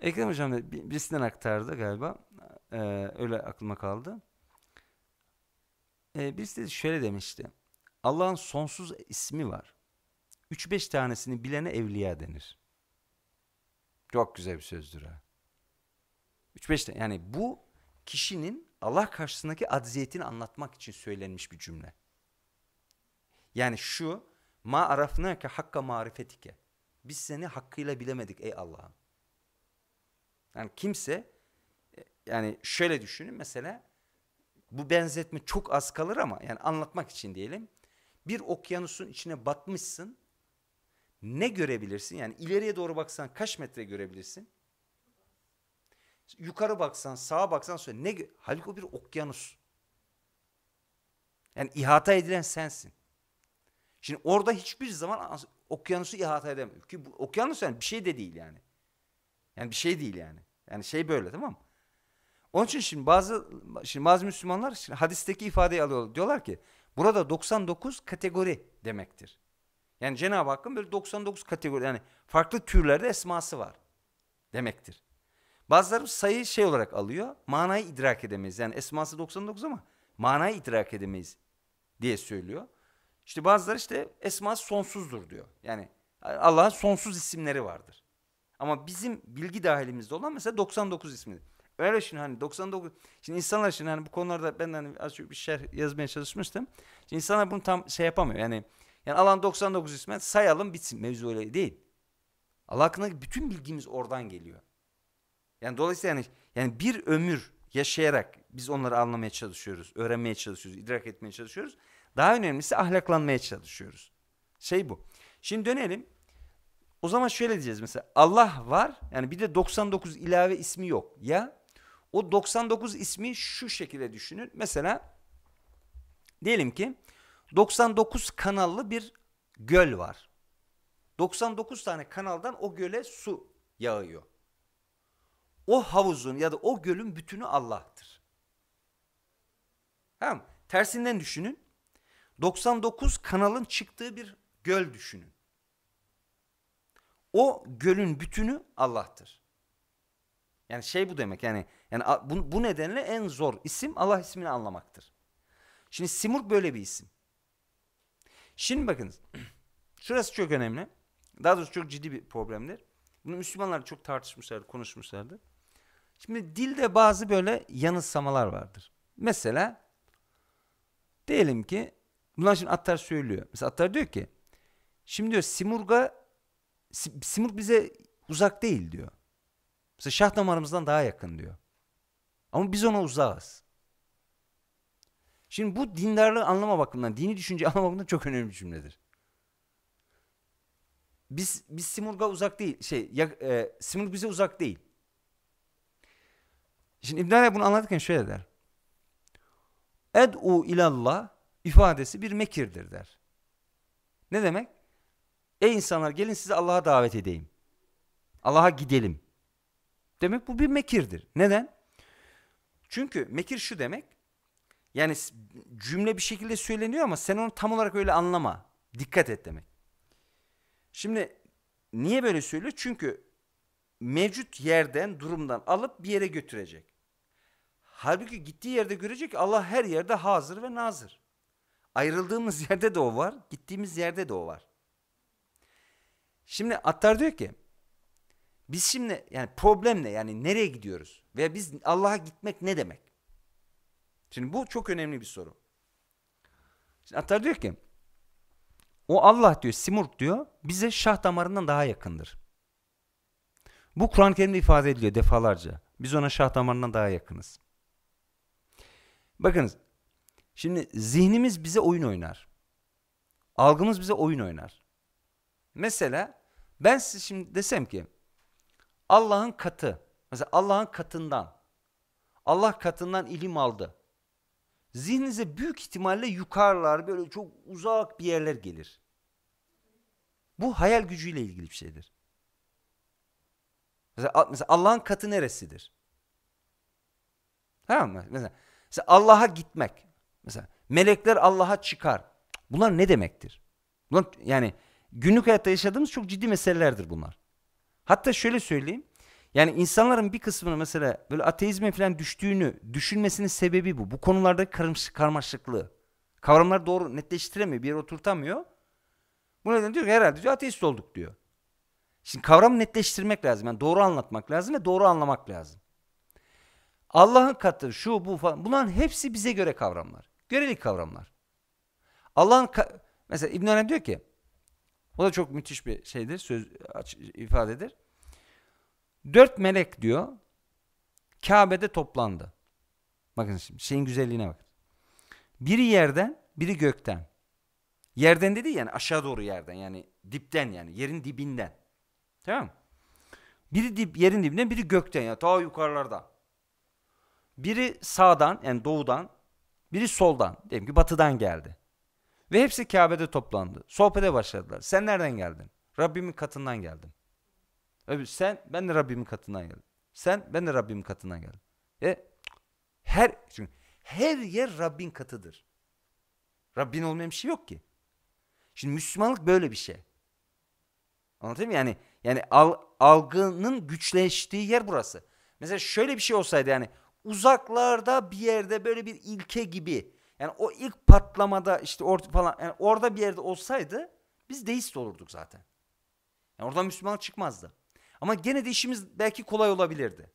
Ekrem Hocam da birisinden aktardı galiba. Ee, öyle aklıma kaldı. Ee, birisi de şöyle demişti. Allah'ın sonsuz ismi var. 3-5 tanesini bilene evliya denir. Çok güzel bir sözdür ha. 3-5 yani bu kişinin Allah karşısındaki acziyetini anlatmak için söylenmiş bir cümle. Yani şu ma arafnake hakka marifetike. Biz seni hakkıyla bilemedik ey Allah'ım. Yani kimse e, yani şöyle düşünün mesela bu benzetme çok az kalır ama yani anlatmak için diyelim. Bir okyanusun içine batmışsın. Ne görebilirsin? Yani ileriye doğru baksan kaç metre görebilirsin? Yukarı baksan, sağa baksan sonra ne Halbuki o bir okyanus. Yani ihata edilen sensin. Şimdi orada hiçbir zaman okyanusu ihata edemiyor. Ki bu, okyanus yani bir şey de değil yani. Yani bir şey değil yani. Yani şey böyle tamam mı? Onun için şimdi bazı şimdi bazı Müslümanlar şimdi hadisteki ifadeyi alıyorlar. Diyorlar ki burada 99 kategori demektir. Yani Cenab-ı Hakk'ın böyle 99 kategori yani farklı türlerde esması var demektir. Bazıları sayı şey olarak alıyor. Manayı idrak edemeyiz. Yani esması 99 ama manayı idrak edemeyiz diye söylüyor. İşte bazıları işte esması sonsuzdur diyor. Yani Allah'ın sonsuz isimleri vardır. Ama bizim bilgi dahilimizde olan mesela 99 ismi. Öyle şimdi hani 99 şimdi insanlar şimdi hani bu konularda ben hani az çok bir şerh yazmaya çalışmıştım. Şimdi insanlar bunu tam şey yapamıyor. Yani yani alan 99 ismi sayalım bitsin mevzu öyle değil. Allah hakkındaki bütün bilgimiz oradan geliyor. Yani dolayısıyla yani, yani bir ömür yaşayarak biz onları anlamaya çalışıyoruz, öğrenmeye çalışıyoruz, idrak etmeye çalışıyoruz. Daha önemlisi ahlaklanmaya çalışıyoruz. Şey bu. Şimdi dönelim o zaman şöyle diyeceğiz mesela Allah var yani bir de 99 ilave ismi yok ya o 99 ismi şu şekilde düşünün. Mesela diyelim ki 99 kanallı bir göl var. 99 tane kanaldan o göle su yağıyor. O havuzun ya da o gölün bütünü Allah'tır. Tamam Tersinden düşünün. 99 kanalın çıktığı bir göl düşünün. O gölün bütünü Allah'tır. Yani şey bu demek yani yani bu, bu nedenle en zor isim Allah ismini anlamaktır. Şimdi Simurg böyle bir isim. Şimdi bakınız <clears throat> şurası çok önemli. Daha doğrusu çok ciddi bir problemdir. Bunu Müslümanlar çok tartışmışlardı, konuşmuşlardı. Şimdi dilde bazı böyle yanılsamalar vardır. Mesela diyelim ki bunlar şimdi Attar söylüyor. Mesela Attar diyor ki şimdi diyor Simurg'a Simurg bize uzak değil diyor. Mesela şah damarımızdan daha yakın diyor. Ama biz ona uzağız. Şimdi bu dindarlığı anlama bakımından, dini düşünce <laughs> anlama bakımından çok önemli bir cümledir. Biz biz Simurg'a uzak değil. Şey, ya, e, Simurg bize uzak değil. Şimdi İbn Arabi bunu anlatırken şöyle der. Ed'u ilallah ifadesi bir mekirdir der. Ne demek? Ey insanlar gelin sizi Allah'a davet edeyim. Allah'a gidelim. Demek bu bir mekirdir. Neden? Çünkü mekir şu demek. Yani cümle bir şekilde söyleniyor ama sen onu tam olarak öyle anlama. Dikkat et demek. Şimdi niye böyle söylüyor? Çünkü mevcut yerden, durumdan alıp bir yere götürecek. Halbuki gittiği yerde görecek ki Allah her yerde hazır ve nazır. Ayrıldığımız <laughs> yerde de o var, gittiğimiz yerde de o var. Şimdi Attar diyor ki biz şimdi yani problem ne? Yani nereye gidiyoruz? Veya biz Allah'a gitmek ne demek? Şimdi bu çok önemli bir soru. Şimdi Attar diyor ki o Allah diyor Simurg diyor bize şah damarından daha yakındır. Bu Kur'an-ı Kerim'de ifade ediliyor defalarca. Biz ona şah damarından daha yakınız. Bakınız şimdi zihnimiz bize oyun oynar. Algımız bize oyun oynar. Mesela ben size şimdi desem ki Allah'ın katı. Mesela Allah'ın katından. Allah katından ilim aldı. Zihninize büyük ihtimalle yukarılar böyle çok uzak bir yerler gelir. Bu hayal gücüyle ilgili bir şeydir. Mesela, mesela Allah'ın katı neresidir? Tamam mı? Mesela, mesela Allah'a gitmek. Mesela melekler Allah'a çıkar. Bunlar ne demektir? Bunlar yani günlük hayatta yaşadığımız çok ciddi meselelerdir bunlar. Hatta şöyle söyleyeyim. Yani insanların bir kısmının mesela böyle ateizme falan düştüğünü düşünmesinin sebebi bu. Bu konularda karmaşıklığı. Kavramlar doğru netleştiremiyor, bir yere oturtamıyor. Bu nedenle diyor ki herhalde diyor ateist olduk diyor. Şimdi kavramı netleştirmek lazım. Yani doğru anlatmak lazım ve doğru anlamak lazım. Allah'ın katı şu bu falan bunların hepsi bize göre kavramlar. Göreli kavramlar. Allah'ın ka- mesela İbn Önem diyor ki o da çok müthiş bir şeydir, söz ifadedir. Dört melek diyor, Kabe'de toplandı. Bakın şimdi şeyin güzelliğine bak. Biri yerden, biri gökten. Yerden dedi yani aşağı doğru yerden yani dipten yani yerin dibinden. Tamam Biri dip, yerin dibinden biri gökten yani ta yukarılarda. Biri sağdan yani doğudan, biri soldan. Diyelim ki batıdan geldi. Ve hepsi Kabe'de toplandı. Sohbete başladılar. Sen nereden geldin? Rabbimin katından geldim. Öbür sen ben de Rabbimin katından geldim. Sen ben de Rabbimin katından geldim. E her çünkü her yer Rabbin katıdır. Rabbin olmayan bir şey yok ki. Şimdi Müslümanlık böyle bir şey. Anlatayım Yani yani al, algının güçleştiği yer burası. Mesela şöyle bir şey olsaydı yani uzaklarda bir yerde böyle bir ilke gibi yani o ilk patlamada işte orta falan yani orada bir yerde olsaydı biz deist olurduk zaten. Yani oradan Müslüman çıkmazdı. Ama gene de işimiz belki kolay olabilirdi.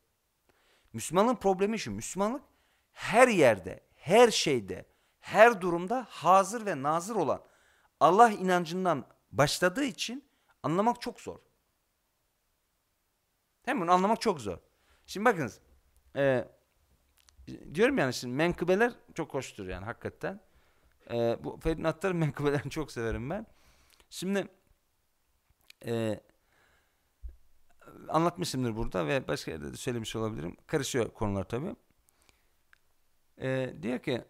Müslümanın problemi şu. Müslümanlık her yerde, her şeyde, her durumda hazır ve nazır olan Allah inancından başladığı için anlamak çok zor. Değil mi? Bunu anlamak çok zor. Şimdi bakınız. E, diyorum yani şimdi menkıbeler çok hoştur yani hakikaten. Ee, bu Ferit Nattar'ın <laughs> menkıbelerini çok severim ben. Şimdi e, anlatmışımdır burada ve başka yerde de söylemiş olabilirim. Karışıyor konular tabii. Ee, diyor ki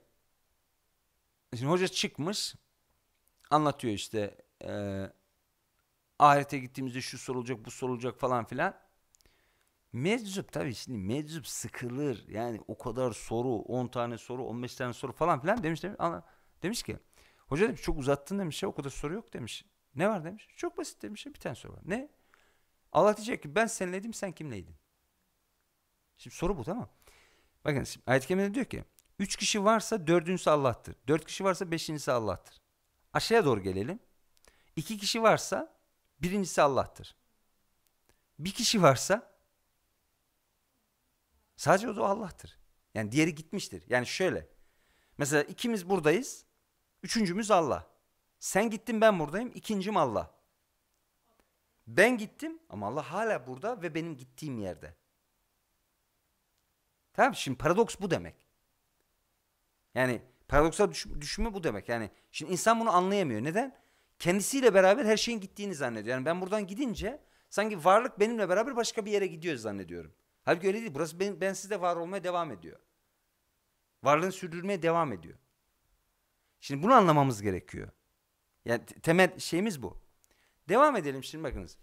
şimdi hoca çıkmış anlatıyor işte e, ahirete gittiğimizde şu sorulacak bu sorulacak falan filan. Meczup tabii şimdi meczup sıkılır. Yani o kadar soru, 10 tane soru, 15 tane soru falan filan demiş. demiş, ama demiş ki hoca demiş çok uzattın demiş ya o kadar soru yok demiş. Ne var demiş. Çok basit demiş ya bir tane soru var. Ne? Allah diyecek ki ben senleydim sen kimleydin? Şimdi soru bu tamam. Bakın şimdi ayet-i kerimede diyor ki üç kişi varsa dördüncüsü Allah'tır. Dört kişi varsa beşincisi Allah'tır. Aşağıya doğru gelelim. İki kişi varsa birincisi Allah'tır. Bir kişi varsa Sadece o da Allah'tır. Yani diğeri gitmiştir. Yani şöyle. Mesela ikimiz buradayız. Üçüncümüz Allah. Sen gittin ben buradayım. İkincim Allah. Ben gittim ama Allah hala burada ve benim gittiğim yerde. Tamam şimdi paradoks bu demek. Yani paradoksal düşünme bu demek. Yani şimdi insan bunu anlayamıyor. Neden? Kendisiyle beraber her şeyin gittiğini zannediyor. Yani ben buradan gidince sanki varlık benimle beraber başka bir yere gidiyor zannediyorum. Halbuki öyle değil. Burası ben, ben sizde var olmaya devam ediyor. Varlığını sürdürmeye devam ediyor. Şimdi bunu anlamamız gerekiyor. Yani temel şeyimiz bu. Devam edelim şimdi bakınız.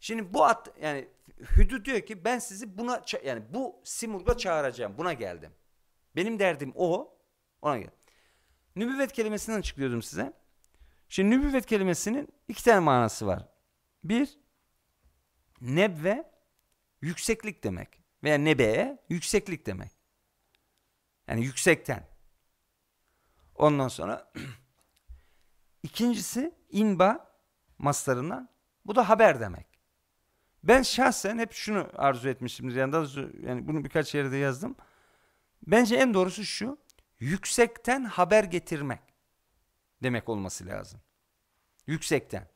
Şimdi bu at yani Hüdü diyor ki ben sizi buna yani bu Simurg'a çağıracağım. Buna geldim. Benim derdim o. Ona gel. Nübüvvet kelimesinden açıklıyordum size. Şimdi nübüvvet kelimesinin iki tane manası var. Bir nebve yükseklik demek. Veya nebe'e yükseklik demek. Yani yüksekten. Ondan sonra <clears throat> ikincisi inba maslarından. Bu da haber demek. Ben şahsen hep şunu arzu etmişimdir. Yani, daha, yani bunu birkaç yerde yazdım. Bence en doğrusu şu. Yüksekten haber getirmek demek olması lazım. Yüksekten.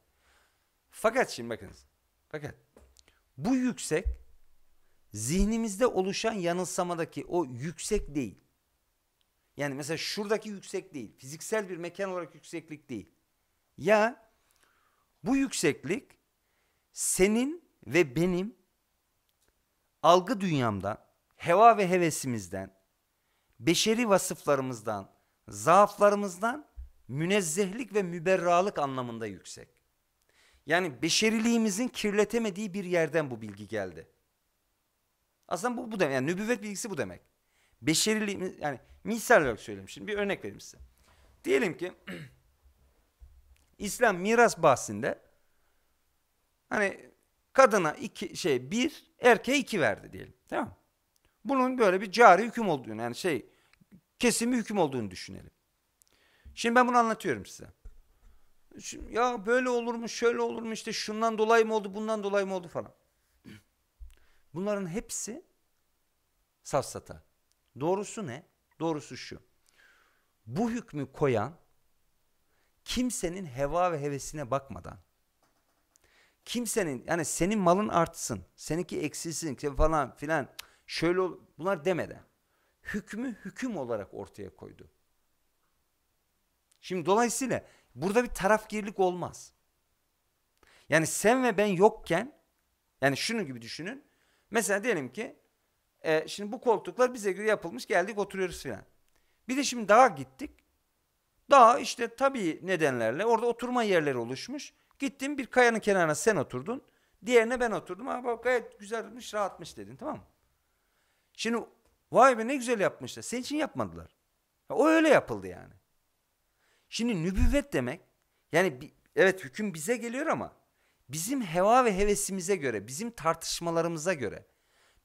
Fakat şimdi bakınız. Fakat bu yüksek zihnimizde oluşan yanılsamadaki o yüksek değil. Yani mesela şuradaki yüksek değil. Fiziksel bir mekan olarak yükseklik değil. Ya bu yükseklik senin ve benim algı dünyamdan, heva ve hevesimizden, beşeri vasıflarımızdan, zaaflarımızdan münezzehlik ve müberralık anlamında yüksek. Yani beşeriliğimizin kirletemediği bir yerden bu bilgi geldi. Aslında bu, bu demek. Yani nübüvvet bilgisi bu demek. Beşeriliğimiz yani misal olarak söyleyeyim şimdi bir örnek vereyim size. Diyelim ki <clears throat> İslam miras bahsinde hani kadına iki şey bir erkeğe iki verdi diyelim. Tamam Bunun böyle bir cari hüküm olduğunu yani şey kesimi hüküm olduğunu düşünelim. Şimdi ben bunu anlatıyorum size. Şimdi, ya böyle olur mu şöyle olur mu işte şundan dolayı mı oldu bundan dolayı mı oldu falan. Bunların hepsi safsata. Doğrusu ne? Doğrusu şu. Bu hükmü koyan kimsenin heva ve hevesine bakmadan kimsenin yani senin malın artsın, seninki eksilsin falan filan şöyle ol, bunlar demeden hükmü hüküm olarak ortaya koydu. Şimdi dolayısıyla burada bir tarafgirlik olmaz. Yani sen ve ben yokken yani şunu gibi düşünün. Mesela diyelim ki e, şimdi bu koltuklar bize göre yapılmış geldik oturuyoruz filan. Bir de şimdi dağa gittik. Dağa işte tabii nedenlerle orada oturma yerleri oluşmuş. Gittim bir kayanın kenarına sen oturdun. Diğerine ben oturdum. ama bak gayet güzelmiş rahatmış dedin tamam mı? Şimdi vay be ne güzel yapmışlar. Senin için yapmadılar. O öyle yapıldı yani. Şimdi nübüvvet demek yani evet hüküm bize geliyor ama bizim heva ve hevesimize göre, bizim tartışmalarımıza göre,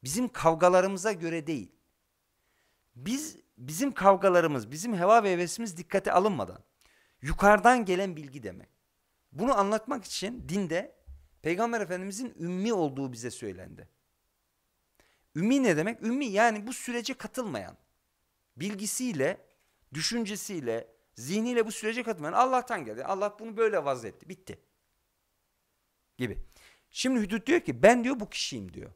bizim kavgalarımıza göre değil. Biz bizim kavgalarımız, bizim heva ve hevesimiz dikkate alınmadan yukarıdan gelen bilgi demek. Bunu anlatmak için dinde Peygamber Efendimizin ümmi olduğu bize söylendi. Ümmi ne demek? Ümmi yani bu sürece katılmayan, bilgisiyle, düşüncesiyle, zihniyle bu sürece katılmayan Allah'tan geldi. Allah bunu böyle vazetti, Bitti gibi. Şimdi hüdüt diyor ki ben diyor bu kişiyim diyor.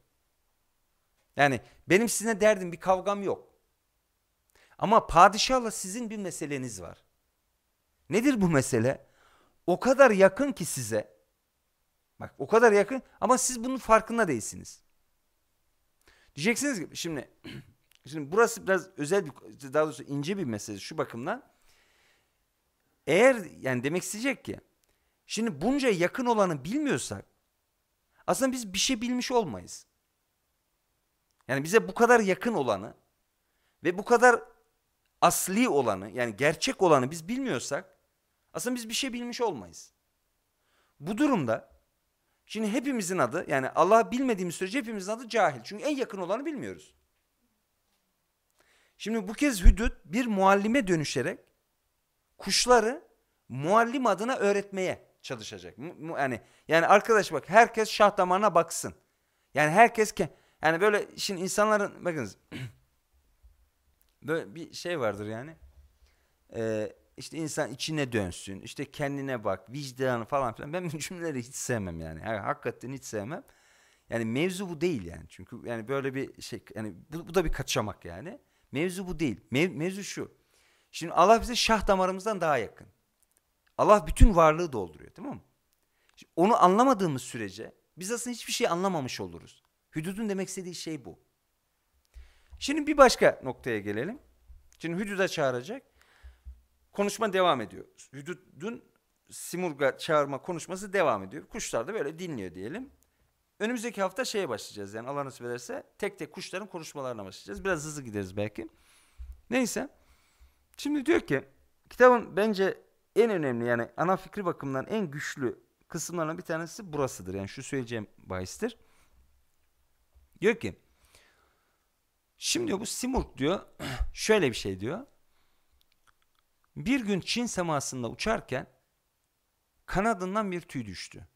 Yani benim sizinle derdim bir kavgam yok. Ama padişahla sizin bir meseleniz var. Nedir bu mesele? O kadar yakın ki size. Bak o kadar yakın ama siz bunun farkında değilsiniz. Diyeceksiniz ki şimdi <clears throat> şimdi burası biraz özel bir daha doğrusu ince bir mesele şu bakımdan. Eğer yani demek isteyecek ki Şimdi bunca yakın olanı bilmiyorsak aslında biz bir şey bilmiş olmayız. Yani bize bu kadar yakın olanı ve bu kadar asli olanı yani gerçek olanı biz bilmiyorsak aslında biz bir şey bilmiş olmayız. Bu durumda şimdi hepimizin adı yani Allah bilmediğimiz sürece hepimizin adı cahil. Çünkü en yakın olanı bilmiyoruz. Şimdi bu kez Hüdüt bir muallime dönüşerek kuşları muallim adına öğretmeye çalışacak. Yani yani arkadaş bak herkes şah damarına baksın. Yani herkes ki yani böyle şimdi insanların bakınız <clears throat> böyle bir şey vardır yani. Ee, işte insan içine dönsün, işte kendine bak, vicdanı falan filan. Ben bu <laughs> cümleleri hiç sevmem yani. yani. Hakikaten hiç sevmem. Yani mevzu bu değil yani. Çünkü yani böyle bir şey yani bu, bu da bir kaçamak yani. Mevzu bu değil. Mev, mevzu şu. Şimdi Allah bize şah damarımızdan daha yakın. Allah bütün varlığı dolduruyor tamam mı? Şimdi onu anlamadığımız sürece biz aslında hiçbir şey anlamamış oluruz. Hüdudun demek istediği şey bu. Şimdi bir başka noktaya gelelim. Şimdi hüduda çağıracak. Konuşma devam ediyor. Hüdudun simurga çağırma konuşması devam ediyor. Kuşlar da böyle dinliyor diyelim. Önümüzdeki hafta şeye başlayacağız yani Allah nasip ederse tek tek kuşların konuşmalarına başlayacağız. Biraz hızlı gideriz belki. Neyse. Şimdi diyor ki kitabın bence en önemli yani ana fikri bakımından en güçlü kısımlarından bir tanesi burasıdır. Yani şu söyleyeceğim bahistir. Diyor ki şimdi diyor bu Simurg diyor <clears throat> şöyle bir şey diyor. Bir gün Çin semasında uçarken kanadından bir tüy düştü.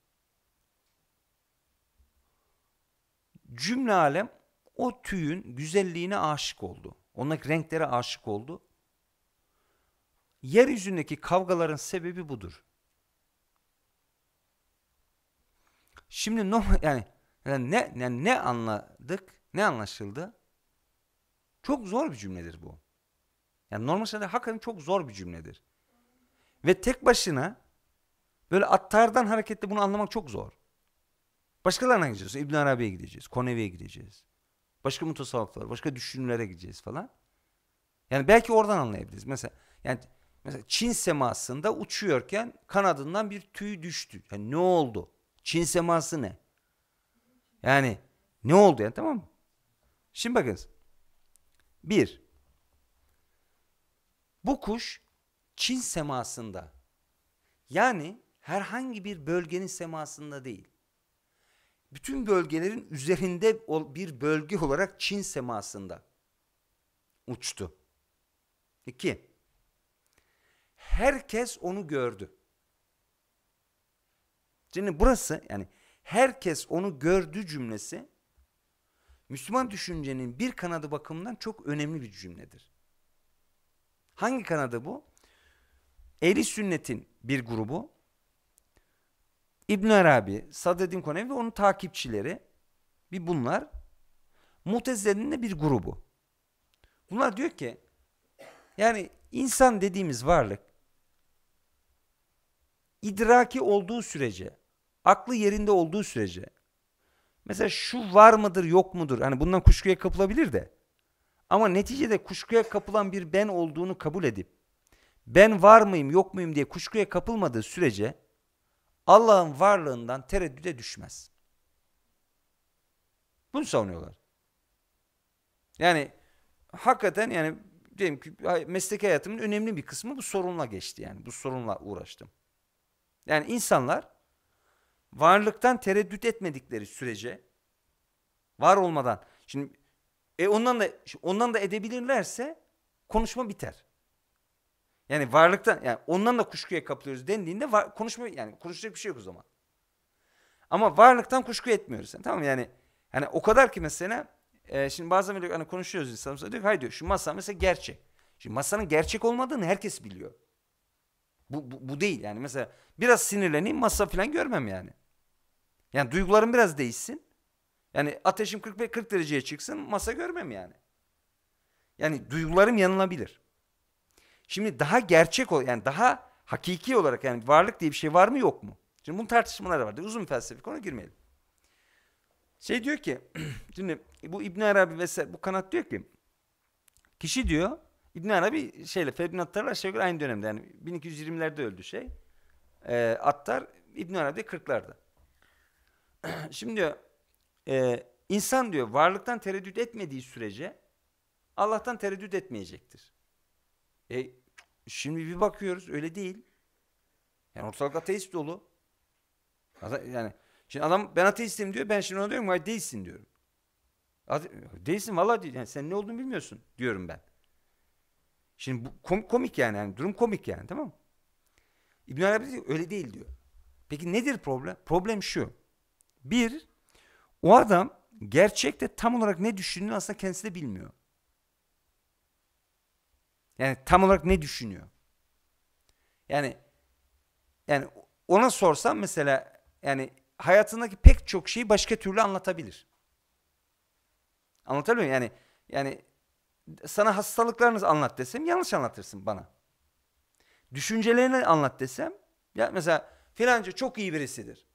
Cümle alem o tüyün güzelliğine aşık oldu. Ondaki renklere aşık oldu Yeryüzündeki kavgaların sebebi budur. Şimdi Nuh <laughs> yani, yani ne yani ne anladık? Ne anlaşıldı? Çok zor bir cümledir bu. Yani normal şeyler hakikaten çok zor bir cümledir. Ve tek başına böyle attardan hareketle bunu anlamak çok zor. Başkalarına gideceğiz. İbn Arabi'ye gideceğiz. Konevi'ye gideceğiz. Başka mutasavvıflar, başka düşünürlere gideceğiz falan. Yani belki oradan anlayabiliriz. Mesela yani Mesela Çin semasında uçuyorken kanadından bir tüy düştü. Yani ne oldu? Çin seması ne? Yani ne oldu yani tamam mı? Şimdi bakın. Bir. Bu kuş Çin semasında yani herhangi bir bölgenin semasında değil. Bütün bölgelerin üzerinde bir bölge olarak Çin semasında uçtu. İki herkes onu gördü. Şimdi burası yani herkes onu gördü cümlesi Müslüman düşüncenin bir kanadı bakımından çok önemli bir cümledir. Hangi kanadı bu? Eli sünnetin bir grubu İbn Arabi, Sadreddin Konevi ve onun takipçileri bir bunlar Mutezile'nin de bir grubu. Bunlar diyor ki yani insan dediğimiz varlık idraki olduğu sürece, aklı yerinde olduğu sürece, mesela şu var mıdır yok mudur, hani bundan kuşkuya kapılabilir de, ama neticede kuşkuya kapılan bir ben olduğunu kabul edip, ben var mıyım yok muyum diye kuşkuya kapılmadığı sürece, Allah'ın varlığından tereddüde düşmez. Bunu savunuyorlar. Yani hakikaten yani diyelim ki meslek hayatımın önemli bir kısmı bu sorunla geçti yani. Bu sorunla uğraştım. Yani insanlar varlıktan tereddüt etmedikleri sürece var olmadan şimdi e ondan da ondan da edebilirlerse konuşma biter. Yani varlıktan yani ondan da kuşkuya kapılıyoruz dendiğinde var, konuşma yani konuşacak bir şey yok o zaman. Ama varlıktan kuşku etmiyoruz. Yani, tamam yani yani o kadar ki mesela e, şimdi bazen böyle hani konuşuyoruz insanımızla diyor hayır diyor şu masa mesela gerçek. Şimdi masanın gerçek olmadığını herkes biliyor. Bu, bu, bu değil yani mesela biraz sinirleneyim masa falan görmem yani. Yani duygularım biraz değişsin. Yani ateşim 40, 40 dereceye çıksın masa görmem yani. Yani duygularım yanılabilir. Şimdi daha gerçek ol yani daha hakiki olarak yani varlık diye bir şey var mı yok mu? Şimdi bunun tartışmaları vardı. Uzun felsefi konu girmeyelim. Şey diyor ki <clears throat> şimdi bu İbn Arabi vesaire bu kanat diyor ki kişi diyor İbn Arabi şeyle Ferdinand Attar aşağı aynı dönemde yani 1220'lerde öldü şey. E, Attar İbn Arabi de 40'larda. <clears throat> Şimdi diyor e, insan diyor varlıktan tereddüt etmediği sürece Allah'tan tereddüt etmeyecektir. E, şimdi bir bakıyoruz öyle değil. Yani ortalık ateist dolu. Yani şimdi adam ben ateistim diyor. Ben şimdi ona diyorum hayır değilsin diyorum. Değilsin vallahi değil. Yani sen ne olduğunu bilmiyorsun diyorum ben. Şimdi bu kom komik yani, yani durum komik yani tamam mı? İbn Arabi diyor öyle değil diyor. Peki nedir problem? Problem şu. Bir, o adam gerçekte tam olarak ne düşündüğünü aslında kendisi de bilmiyor. Yani tam olarak ne düşünüyor? Yani yani ona sorsam mesela yani hayatındaki pek çok şeyi başka türlü anlatabilir. Anlatabiliyor muyum? Yani yani sana hastalıklarınızı anlat desem yanlış anlatırsın bana. Düşüncelerini anlat desem ya mesela filanca çok iyi birisidir.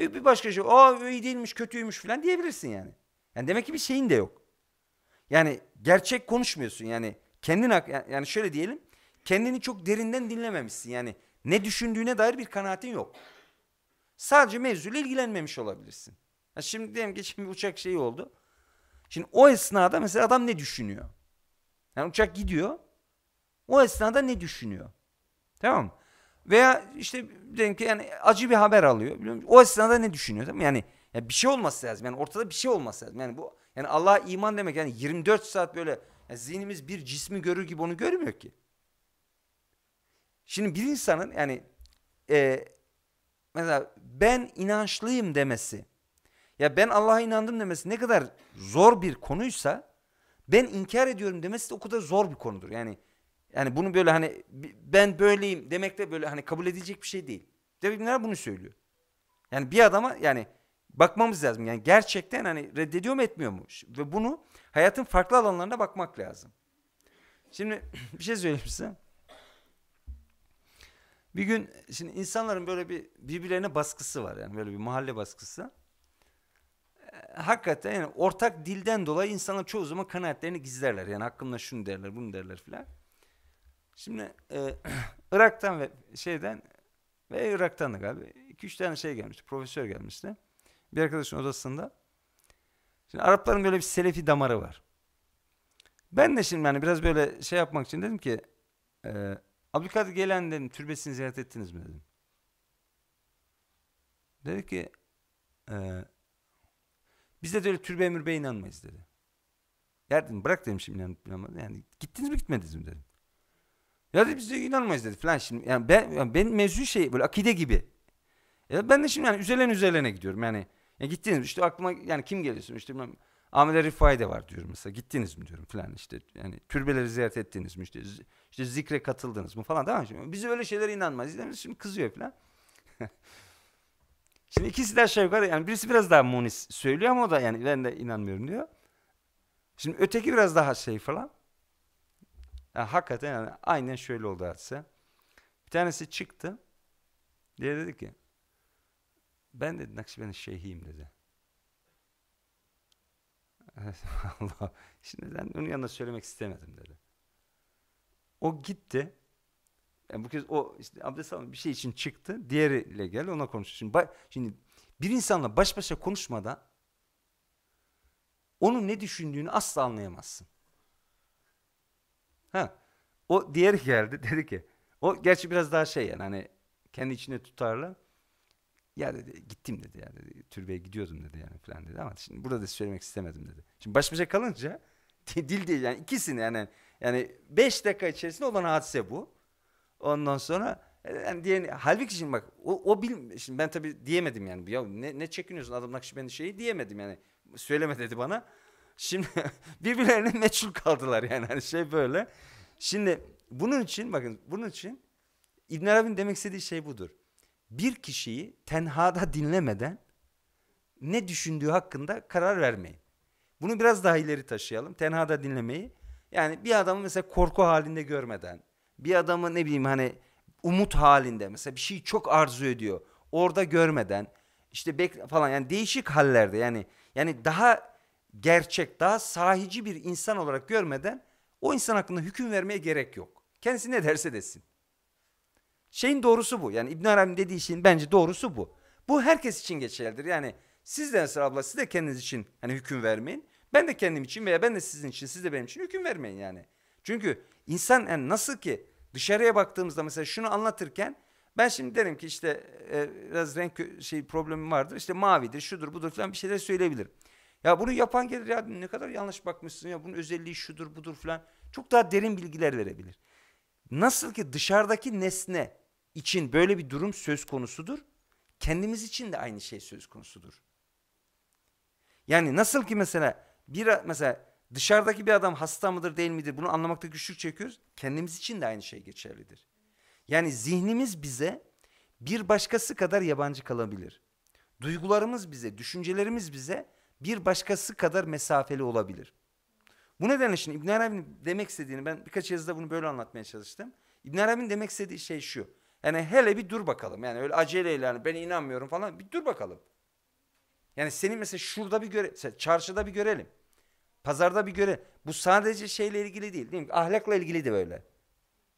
E bir başka şey o iyi değilmiş kötüymüş filan diyebilirsin yani. Yani demek ki bir şeyin de yok. Yani gerçek konuşmuyorsun yani kendin yani şöyle diyelim kendini çok derinden dinlememişsin yani ne düşündüğüne dair bir kanaatin yok. Sadece mevzuyla ilgilenmemiş olabilirsin. Ya şimdi diyelim ki şimdi uçak şeyi oldu. Şimdi o esnada mesela adam ne düşünüyor? Yani uçak gidiyor. O esnada ne düşünüyor? Tamam Veya işte diyelim ki yani acı bir haber alıyor. O esnada ne düşünüyor? Tamam mı? Yani bir şey olması lazım. Yani ortada bir şey olması lazım. Yani bu yani Allah'a iman demek yani 24 saat böyle yani zihnimiz bir cismi görür gibi onu görmüyor ki. Şimdi bir insanın yani e, mesela ben inançlıyım demesi ya ben Allah'a inandım demesi ne kadar zor bir konuysa ben inkar ediyorum demesi de o kadar zor bir konudur. Yani yani bunu böyle hani ben böyleyim demek de böyle hani kabul edilecek bir şey değil. Devrimler bunu söylüyor. Yani bir adama yani bakmamız lazım. Yani gerçekten hani reddediyor mu etmiyor mu? Ve bunu hayatın farklı alanlarına bakmak lazım. Şimdi <clears throat> bir şey söyleyeyim size. Bir gün şimdi insanların böyle bir birbirlerine baskısı var yani böyle bir mahalle baskısı hakikaten yani ortak dilden dolayı insanlar çoğu zaman kanaatlerini gizlerler. Yani hakkında şunu derler, bunu derler filan. Şimdi e, <clears throat> Irak'tan ve şeyden ve Irak'tan da galiba iki üç tane şey gelmişti. Profesör gelmişti. Bir arkadaşın odasında. Şimdi Arapların böyle bir selefi damarı var. Ben de şimdi yani biraz böyle şey yapmak için dedim ki e, Abdülkadir Gelen dedim türbesini ziyaret ettiniz mi dedim. Dedi ki e, biz de öyle türbe mürbe inanmayız dedi. Ya dedim bırak dedim şimdi inanıp inanmadım. Yani gittiniz mi gitmediniz mi dedim. Ya dedi biz de inanmayız dedi falan şimdi. Yani ben, yani benim mevzu şey böyle akide gibi. Ya ben de şimdi yani üzerine üzerine gidiyorum yani. yani gittiniz mi? işte aklıma yani kim geliyorsun işte bilmem. Amel Rifai de var diyorum mesela. Gittiniz mi diyorum falan işte. Yani türbeleri ziyaret ettiniz mi işte. işte zikre katıldınız mı falan. Tamam mı? Biz öyle şeylere inanmayız. Şimdi kızıyor falan. <laughs> Şimdi ikisi de aşağı yukarı yani birisi biraz daha munis söylüyor ama o da yani ben de inanmıyorum diyor. Şimdi öteki biraz daha şey falan. Yani hakikaten yani aynen şöyle oldu hadise. Bir tanesi çıktı. diye dedi ki ben dedi Nakşibendi şeyhiyim dedi. <laughs> Allah. Şimdi ben onun yanında söylemek istemedim dedi. O gitti. Yani bu kez o işte abdest alma bir şey için çıktı. Diğeriyle gel ona konuş. Şimdi, şimdi bir insanla baş başa konuşmadan onun ne düşündüğünü asla anlayamazsın. Ha, o diğeri geldi <laughs> dedi ki o gerçi biraz daha şey yani hani kendi içine tutarlı. Ya dedi gittim dedi yani dedi türbeye gidiyordum dedi yani falan dedi ama şimdi burada da söylemek istemedim dedi. Şimdi baş başa kalınca <laughs> dil değil yani ikisini yani yani beş dakika içerisinde olan hadise bu. Ondan sonra e, yani diğerini, halbuki şimdi bak o, o bil, şimdi ben tabii diyemedim yani ya ne, ne çekiniyorsun adam Nakşibendi şeyi diyemedim yani söyleme dedi bana. Şimdi <laughs> birbirlerine meçhul kaldılar yani hani şey böyle. Şimdi bunun için bakın bunun için İbn Arabi'nin demek istediği şey budur. Bir kişiyi tenhada dinlemeden ne düşündüğü hakkında karar vermeyin. Bunu biraz daha ileri taşıyalım. Tenhada dinlemeyi. Yani bir adamı mesela korku halinde görmeden, bir adamı ne bileyim hani umut halinde mesela bir şeyi çok arzu ediyor. Orada görmeden işte bek falan yani değişik hallerde yani yani daha gerçek, daha sahici bir insan olarak görmeden o insan hakkında hüküm vermeye gerek yok. Kendisi ne derse desin. Şeyin doğrusu bu. Yani İbn Arabi dediği şeyin bence doğrusu bu. Bu herkes için geçerlidir. Yani siz de mesela abla siz de kendiniz için hani hüküm vermeyin. Ben de kendim için veya ben de sizin için, siz de benim için hüküm vermeyin yani. Çünkü İnsan yani nasıl ki dışarıya baktığımızda mesela şunu anlatırken ben şimdi derim ki işte e, biraz renk şey problemim vardır. İşte mavidir, şudur, budur falan bir şeyler söyleyebilirim. Ya bunu yapan gelir ya ne kadar yanlış bakmışsın ya bunun özelliği şudur budur falan. Çok daha derin bilgiler verebilir. Nasıl ki dışarıdaki nesne için böyle bir durum söz konusudur. Kendimiz için de aynı şey söz konusudur. Yani nasıl ki mesela bir mesela Dışarıdaki bir adam hasta mıdır değil midir bunu anlamakta güçlük çekiyoruz. Kendimiz için de aynı şey geçerlidir. Yani zihnimiz bize bir başkası kadar yabancı kalabilir. Duygularımız bize, düşüncelerimiz bize bir başkası kadar mesafeli olabilir. Bu nedenle şimdi İbn Arabi'nin demek istediğini ben birkaç yazıda bunu böyle anlatmaya çalıştım. İbn Arabi'nin demek istediği şey şu. Yani hele bir dur bakalım. Yani öyle aceleyle yani ben inanmıyorum falan bir dur bakalım. Yani senin mesela şurada bir göre çarşıda bir görelim. Pazarda bir göre bu sadece şeyle ilgili değil. değil mi? Ahlakla ilgili de böyle.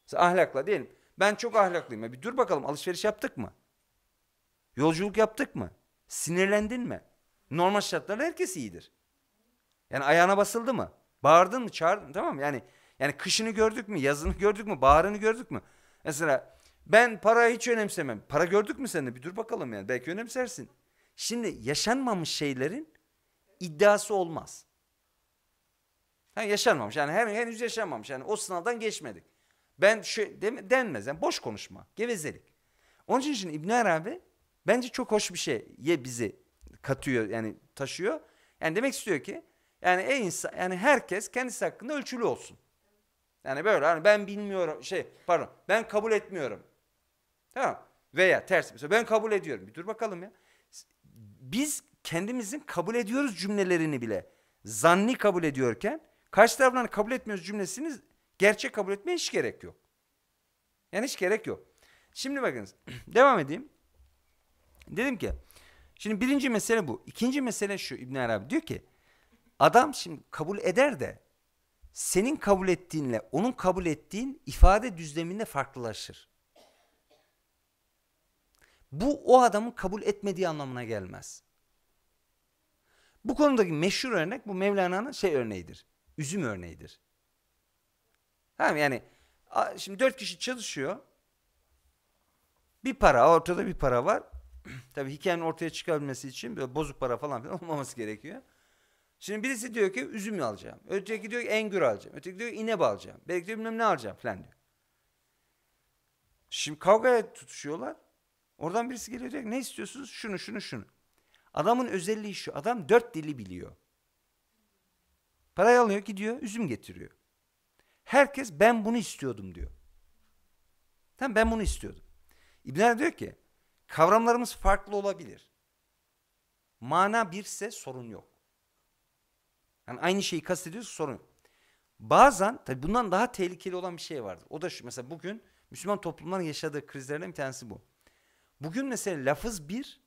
Mesela ahlakla diyelim. Ben çok ahlaklıyım. bir dur bakalım alışveriş yaptık mı? Yolculuk yaptık mı? Sinirlendin mi? Normal şartlarda herkes iyidir. Yani ayağına basıldı mı? Bağırdın mı? Çağırdın tamam mı? Yani yani kışını gördük mü? Yazını gördük mü? Baharını gördük mü? Mesela ben parayı hiç önemsemem. Para gördük mü sende? Bir dur bakalım yani. Belki önemsersin. Şimdi yaşanmamış şeylerin iddiası olmaz. Ha, yaşanmamış. Yani henüz yaşanmamış. Yani o sınavdan geçmedik. Ben şu dem denmez. Yani boş konuşma. Gevezelik. Onun için şimdi İbn Arabi bence çok hoş bir şey ye bizi katıyor yani taşıyor. Yani demek istiyor ki yani ey insan yani herkes kendisi hakkında ölçülü olsun. Yani böyle hani ben bilmiyorum şey pardon ben kabul etmiyorum. Tamam veya ters mesela ben kabul ediyorum. Bir dur bakalım ya. Biz kendimizin kabul ediyoruz cümlelerini bile zanni kabul ediyorken Karşı taraflarını kabul etmiyoruz cümlesini gerçek kabul etmeye hiç gerek yok. Yani hiç gerek yok. Şimdi bakınız <clears throat> devam edeyim. Dedim ki şimdi birinci mesele bu. İkinci mesele şu İbn Arabi diyor ki adam şimdi kabul eder de senin kabul ettiğinle onun kabul ettiğin ifade düzleminde farklılaşır. Bu o adamın kabul etmediği anlamına gelmez. Bu konudaki meşhur örnek bu Mevlana'nın şey örneğidir üzüm örneğidir. Tamam yani şimdi dört kişi çalışıyor. Bir para ortada bir para var. <clears throat> Tabii hikayenin ortaya çıkabilmesi için böyle bozuk para falan filan <laughs> olmaması gerekiyor. Şimdi birisi diyor ki üzüm alacağım. Öteki diyor ki engür alacağım. Öteki diyor ki ineb alacağım. Belki diyor bilmem ne alacağım falan diyor. Şimdi kavgaya tutuşuyorlar. Oradan birisi geliyor diyor ki ne istiyorsunuz? Şunu şunu şunu. Adamın özelliği şu. Adam dört dili biliyor. Parayı alıyor gidiyor üzüm getiriyor. Herkes ben bunu istiyordum diyor. Tamam ben bunu istiyordum. İbn diyor ki kavramlarımız farklı olabilir. Mana birse sorun yok. Yani aynı şeyi kastediyoruz sorun yok. Bazen tabii bundan daha tehlikeli olan bir şey vardır. O da şu mesela bugün Müslüman toplumların yaşadığı krizlerden bir tanesi bu. Bugün mesela lafız bir,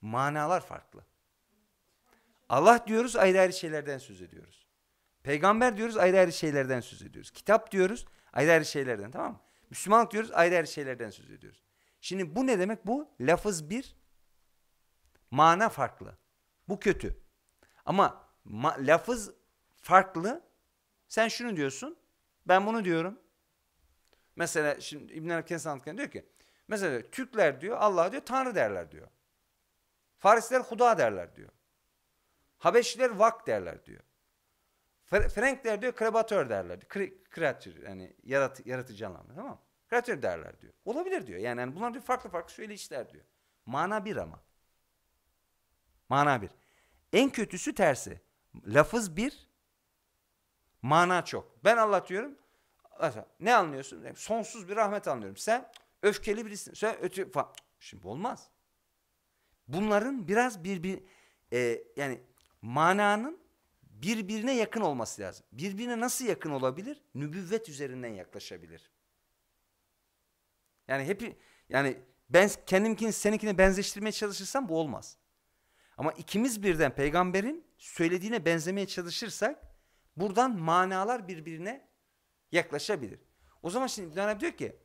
manalar farklı. Allah diyoruz ayrı ayrı şeylerden söz ediyoruz. Peygamber diyoruz ayrı ayrı şeylerden söz ediyoruz. Kitap diyoruz ayrı ayrı şeylerden tamam mı? Müslümanlık diyoruz ayrı ayrı şeylerden söz ediyoruz. Şimdi bu ne demek? Bu lafız bir mana farklı. Bu kötü. Ama ma lafız farklı. Sen şunu diyorsun. Ben bunu diyorum. Mesela şimdi İbn Erken Sanatkan diyor ki mesela Türkler diyor Allah diyor Tanrı derler diyor. Farisler Huda derler diyor. Habeşliler vak derler diyor. Frankler diyor kreatör derler. kreatür yani yarat, yaratıcı anlamda tamam mı? Kreatör derler diyor. Olabilir diyor. Yani, yani bunlar diyor farklı farklı şöyle işler diyor. Mana bir ama. Mana bir. En kötüsü tersi. Lafız bir, mana çok. Ben anlatıyorum. Ne anlıyorsun? sonsuz bir rahmet anlıyorum. Sen öfkeli birisin. Sen ötü falan. Şimdi olmaz. Bunların biraz bir, bir e, yani mananın birbirine yakın olması lazım. Birbirine nasıl yakın olabilir? Nübüvvet üzerinden yaklaşabilir. Yani hep yani ben kendimkini seninkine benzeştirmeye çalışırsam bu olmaz. Ama ikimiz birden peygamberin söylediğine benzemeye çalışırsak buradan manalar birbirine yaklaşabilir. O zaman şimdi İbn Arabi diyor ki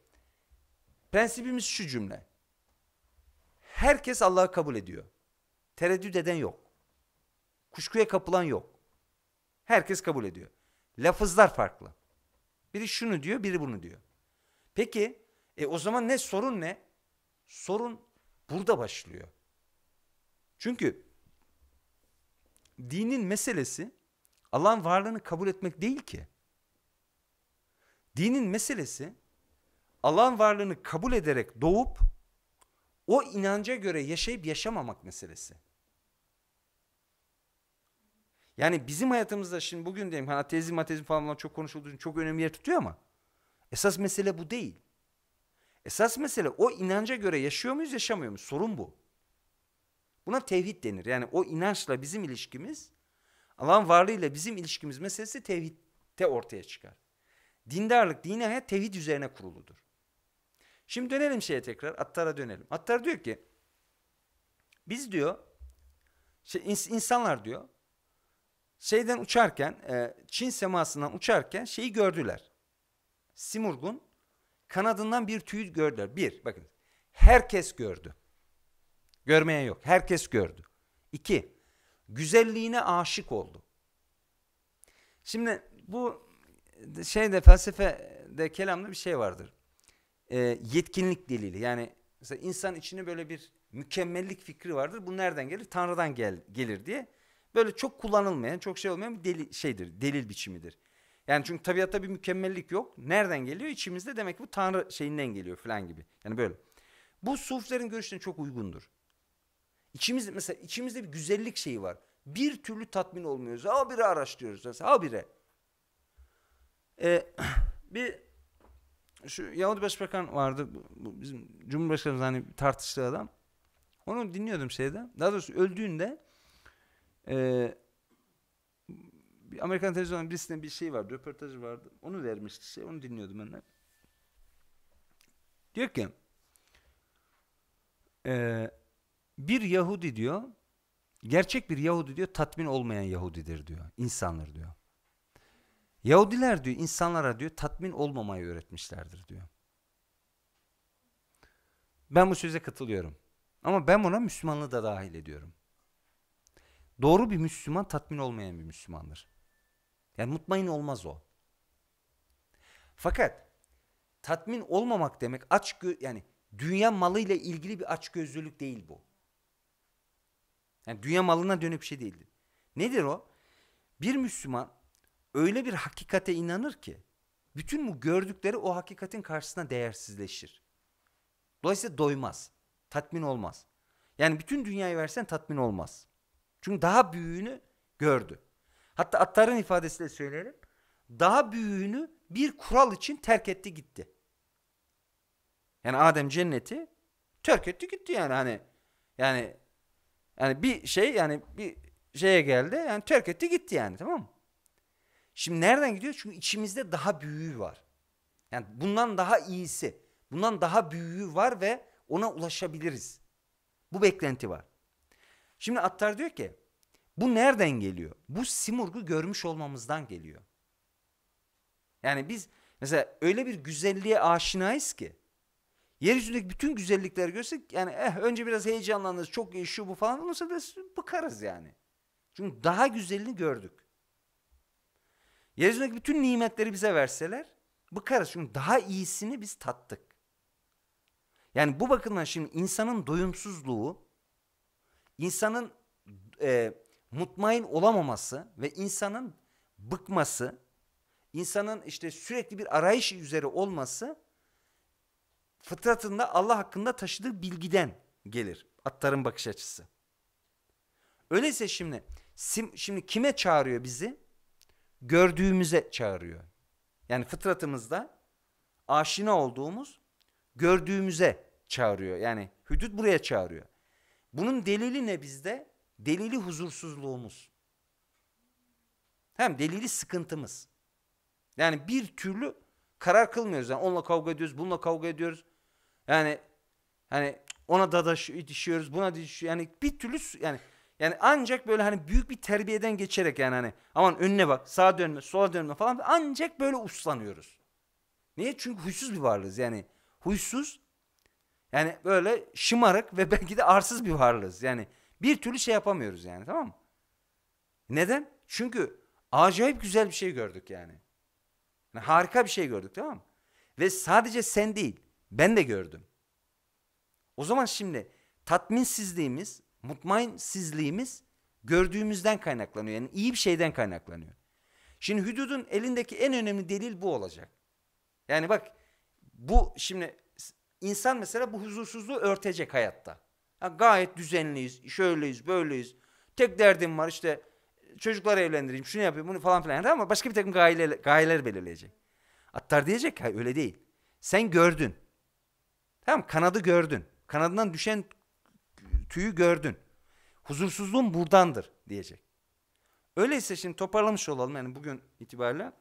prensibimiz şu cümle. Herkes Allah'ı kabul ediyor. Tereddüt eden yok. Kuşkuya kapılan yok. Herkes kabul ediyor. Lafızlar farklı. Biri şunu diyor, biri bunu diyor. Peki e o zaman ne sorun ne? Sorun burada başlıyor. Çünkü dinin meselesi Allah'ın varlığını kabul etmek değil ki. Dinin meselesi Allah'ın varlığını kabul ederek doğup o inanca göre yaşayıp yaşamamak meselesi. Yani bizim hayatımızda şimdi bugün diyelim hani atezm atezm falan çok konuşulduğu için çok önemli yer tutuyor ama esas mesele bu değil. Esas mesele o inanca göre yaşıyor muyuz yaşamıyor muyuz? Sorun bu. Buna tevhid denir. Yani o inançla bizim ilişkimiz Allah'ın varlığıyla bizim ilişkimiz meselesi tevhidte ortaya çıkar. Dindarlık, dini hayat tevhid üzerine kuruludur. Şimdi dönelim şeye tekrar. Attar'a dönelim. Attar diyor ki biz diyor şey, insanlar diyor şeyden uçarken e, Çin semasından uçarken şeyi gördüler. Simurg'un kanadından bir tüy gördüler. Bir bakın herkes gördü. Görmeye yok. Herkes gördü. İki güzelliğine aşık oldu. Şimdi bu şeyde felsefede kelamda bir şey vardır. E, yetkinlik delili yani mesela insan içinde böyle bir mükemmellik fikri vardır. Bu nereden gelir? Tanrı'dan gel, gelir diye böyle çok kullanılmayan, çok şey olmayan bir deli, şeydir, delil biçimidir. Yani çünkü tabiatta bir mükemmellik yok. Nereden geliyor? İçimizde demek ki bu tanrı şeyinden geliyor falan gibi. Yani böyle. Bu suflerin görüşüne çok uygundur. İçimiz, mesela içimizde bir güzellik şeyi var. Bir türlü tatmin olmuyoruz. Habire araştırıyoruz. Mesela habire. Ee, <clears throat> bir şu Yahudi Başbakan vardı. Bu bizim Cumhurbaşkanımız hani tartıştığı adam. Onu dinliyordum şeyde. Daha doğrusu öldüğünde ee, Amerikan televizyonundan birisinin bir şey var, röportajı vardı. Onu vermişti şey, onu dinliyordum ben de. Diyor ki, e, bir Yahudi diyor, gerçek bir Yahudi diyor, tatmin olmayan Yahudidir diyor, insanlar diyor. Yahudiler diyor, insanlara diyor, tatmin olmamayı öğretmişlerdir diyor. Ben bu söze katılıyorum. Ama ben buna Müslümanlığı da dahil ediyorum. Doğru bir Müslüman tatmin olmayan bir Müslümandır. Yani mutmain olmaz o. Fakat tatmin olmamak demek aç yani dünya malıyla ilgili bir açgözlülük değil bu. Yani dünya malına dönüp bir şey değildir. Nedir o? Bir Müslüman öyle bir hakikate inanır ki bütün bu gördükleri o hakikatin karşısına değersizleşir. Dolayısıyla doymaz, tatmin olmaz. Yani bütün dünyayı versen tatmin olmaz. Çünkü daha büyüğünü gördü. Hatta atların ifadesiyle söyleyelim. Daha büyüğünü bir kural için terk etti gitti. Yani Adem cenneti terk etti gitti yani hani yani yani bir şey yani bir şeye geldi yani terk etti gitti yani tamam mı? Şimdi nereden gidiyor? Çünkü içimizde daha büyüğü var. Yani bundan daha iyisi, bundan daha büyüğü var ve ona ulaşabiliriz. Bu beklenti var. Şimdi Attar diyor ki bu nereden geliyor? Bu Simurg'u görmüş olmamızdan geliyor. Yani biz mesela öyle bir güzelliğe aşinayız ki yeryüzündeki bütün güzellikleri görsek yani eh, önce biraz heyecanlanırız çok iyi şu bu falan ondan sonra biraz bıkarız yani. Çünkü daha güzelini gördük. Yeryüzündeki bütün nimetleri bize verseler bıkarız. Çünkü daha iyisini biz tattık. Yani bu bakımdan şimdi insanın doyumsuzluğu insanın e, mutmain olamaması ve insanın bıkması, insanın işte sürekli bir arayış üzere olması fıtratında Allah hakkında taşıdığı bilgiden gelir. atların bakış açısı. Öyleyse şimdi sim, şimdi kime çağırıyor bizi? Gördüğümüze çağırıyor. Yani fıtratımızda aşina olduğumuz gördüğümüze çağırıyor. Yani hüdüt buraya çağırıyor. Bunun delili ne bizde? Delili huzursuzluğumuz. Hem delili sıkıntımız. Yani bir türlü karar kılmıyoruz. Yani onunla kavga ediyoruz, bununla kavga ediyoruz. Yani hani ona dadaş itişiyoruz, buna dişiyoruz. Yani bir türlü yani yani ancak böyle hani büyük bir terbiyeden geçerek yani hani aman önüne bak, sağa dönme, sola dönme falan ancak böyle uslanıyoruz. Niye? Çünkü huysuz bir varlığız yani. Huysuz yani böyle şımarık ve <laughs> belki de arsız bir varlığız. Yani bir türlü şey yapamıyoruz yani tamam mı? Neden? Çünkü acayip güzel bir şey gördük yani. yani harika bir şey gördük tamam mı? Ve sadece sen değil ben de gördüm. O zaman şimdi tatminsizliğimiz, mutmainsizliğimiz gördüğümüzden kaynaklanıyor. Yani iyi bir şeyden kaynaklanıyor. Şimdi hüdudun elindeki en önemli delil bu olacak. Yani bak bu şimdi İnsan mesela bu huzursuzluğu örtecek hayatta. Ya gayet düzenliyiz, şöyleyiz, böyleyiz. Tek derdim var işte çocukları evlendireyim, şunu yapayım, bunu falan filan. Ama başka bir takım gayeler, gayeler belirleyecek. Attar diyecek ki öyle değil. Sen gördün. Tamam kanadı gördün. Kanadından düşen tüyü gördün. Huzursuzluğun buradandır diyecek. Öyleyse şimdi toparlamış olalım yani bugün itibariyle.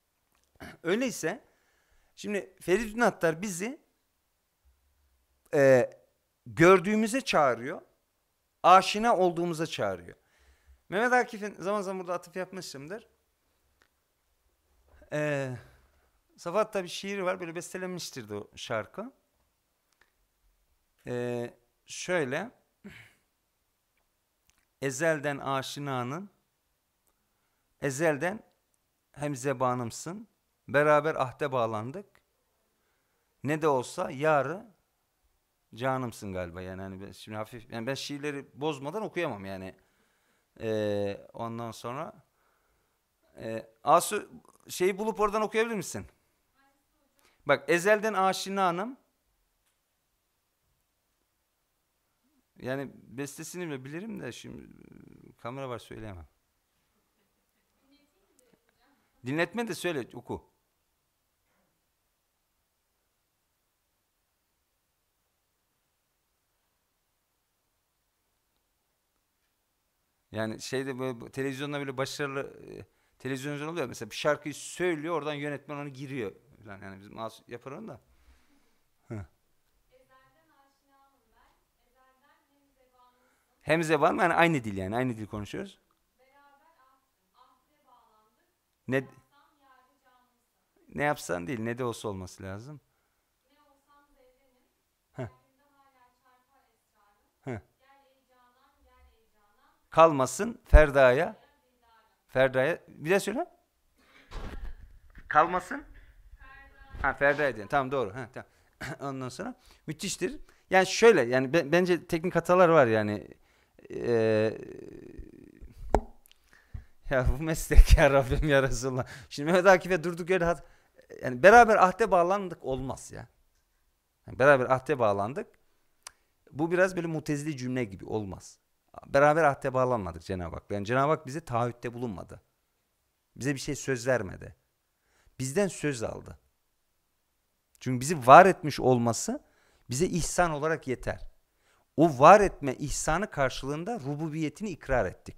<clears throat> Öyleyse şimdi Feridun Attar bizi e, gördüğümüze çağırıyor. Aşina olduğumuza çağırıyor. Mehmet Akif'in zaman zaman burada atıf yapmışımdır. Ee, Safat'ta bir şiiri var. Böyle bestelenmiştir o şarkı. Ee, şöyle. Ezelden aşinanın, ezelden hem zebanımsın, beraber ahde bağlandık. Ne de olsa yarı canımsın galiba yani hani ben şimdi hafif yani ben şiirleri bozmadan okuyamam yani ee, ondan sonra ee, Asu şeyi bulup oradan okuyabilir misin? Bak ezelden Hanım Yani bestesini mi bilirim de şimdi kamera var söyleyemem. Dinletme de söyle oku. Yani şeyde böyle televizyonda böyle başarılı e, televizyoncu oluyor mesela bir şarkıyı söylüyor oradan yönetmen onu giriyor falan yani biz masum yapar onu da. Hı. Hem zeban yani aynı dil yani aynı dil konuşuyoruz. Ne ne yapsan değil ne de olsa olması lazım. kalmasın Ferda'ya. Ferda'ya bir de söyle. Kalmasın. Ha Ferda'ya diyor. Tamam doğru. Ha, tamam. <coughs> Ondan sonra müthiştir. Yani şöyle yani be, bence teknik hatalar var yani. Ee, ya bu meslek ya Rabbim ya Resulallah. Şimdi Mehmet Akif'e durduk yerde. hat yani beraber ahde bağlandık olmaz ya. Yani beraber ahde bağlandık. Bu biraz böyle mutezili cümle gibi olmaz beraber ahde bağlanmadık Cenab-ı Hak. Yani Cenab-ı Hak bize taahhütte bulunmadı. Bize bir şey söz vermedi. Bizden söz aldı. Çünkü bizi var etmiş olması bize ihsan olarak yeter. O var etme ihsanı karşılığında rububiyetini ikrar ettik.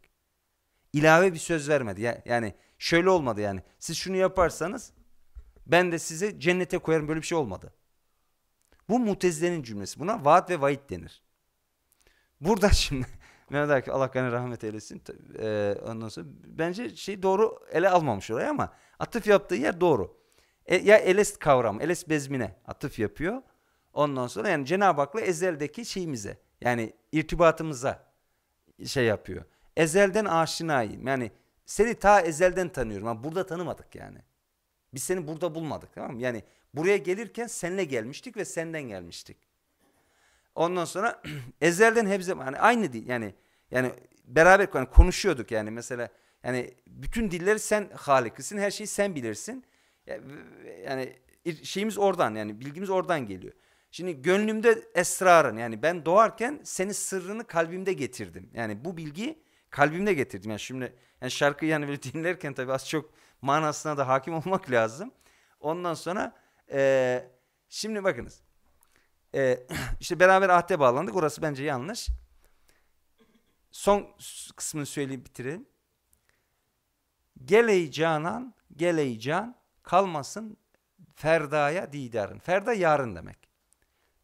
İlave bir söz vermedi. Yani şöyle olmadı yani. Siz şunu yaparsanız ben de sizi cennete koyarım böyle bir şey olmadı. Bu mutezilenin cümlesi. Buna vaat ve vaid denir. Burada <laughs> şimdi Mehmet Akif Allah kanı rahmet eylesin. Ee, ondan sonra bence şey doğru ele almamış oraya ama atıf yaptığı yer doğru. E, ya Eles kavramı, Eles bezmine atıf yapıyor. Ondan sonra yani Cenab-ı Hak'la ezeldeki şeyimize yani irtibatımıza şey yapıyor. Ezelden aşinayım. Yani seni ta ezelden tanıyorum. ama burada tanımadık yani. Biz seni burada bulmadık tamam mı? Yani buraya gelirken senle gelmiştik ve senden gelmiştik. Ondan sonra <clears throat> ezelden hepsi yani aynı değil yani yani beraber yani konuşuyorduk yani mesela yani bütün dilleri sen halikisin her şeyi sen bilirsin. Yani şeyimiz oradan yani bilgimiz oradan geliyor. Şimdi gönlümde esrarın yani ben doğarken senin sırrını kalbimde getirdim. Yani bu bilgi kalbimde getirdim. Yani şimdi yani şarkıyı yani böyle <laughs> dinlerken tabii az çok manasına da hakim olmak lazım. Ondan sonra e, şimdi bakınız ee, <clears throat> işte beraber ahde bağlandık. Orası bence yanlış. Son kısmını söyleyip bitirelim. Gel ey canan, gel can, kalmasın ferdaya didarın. Ferda yarın demek.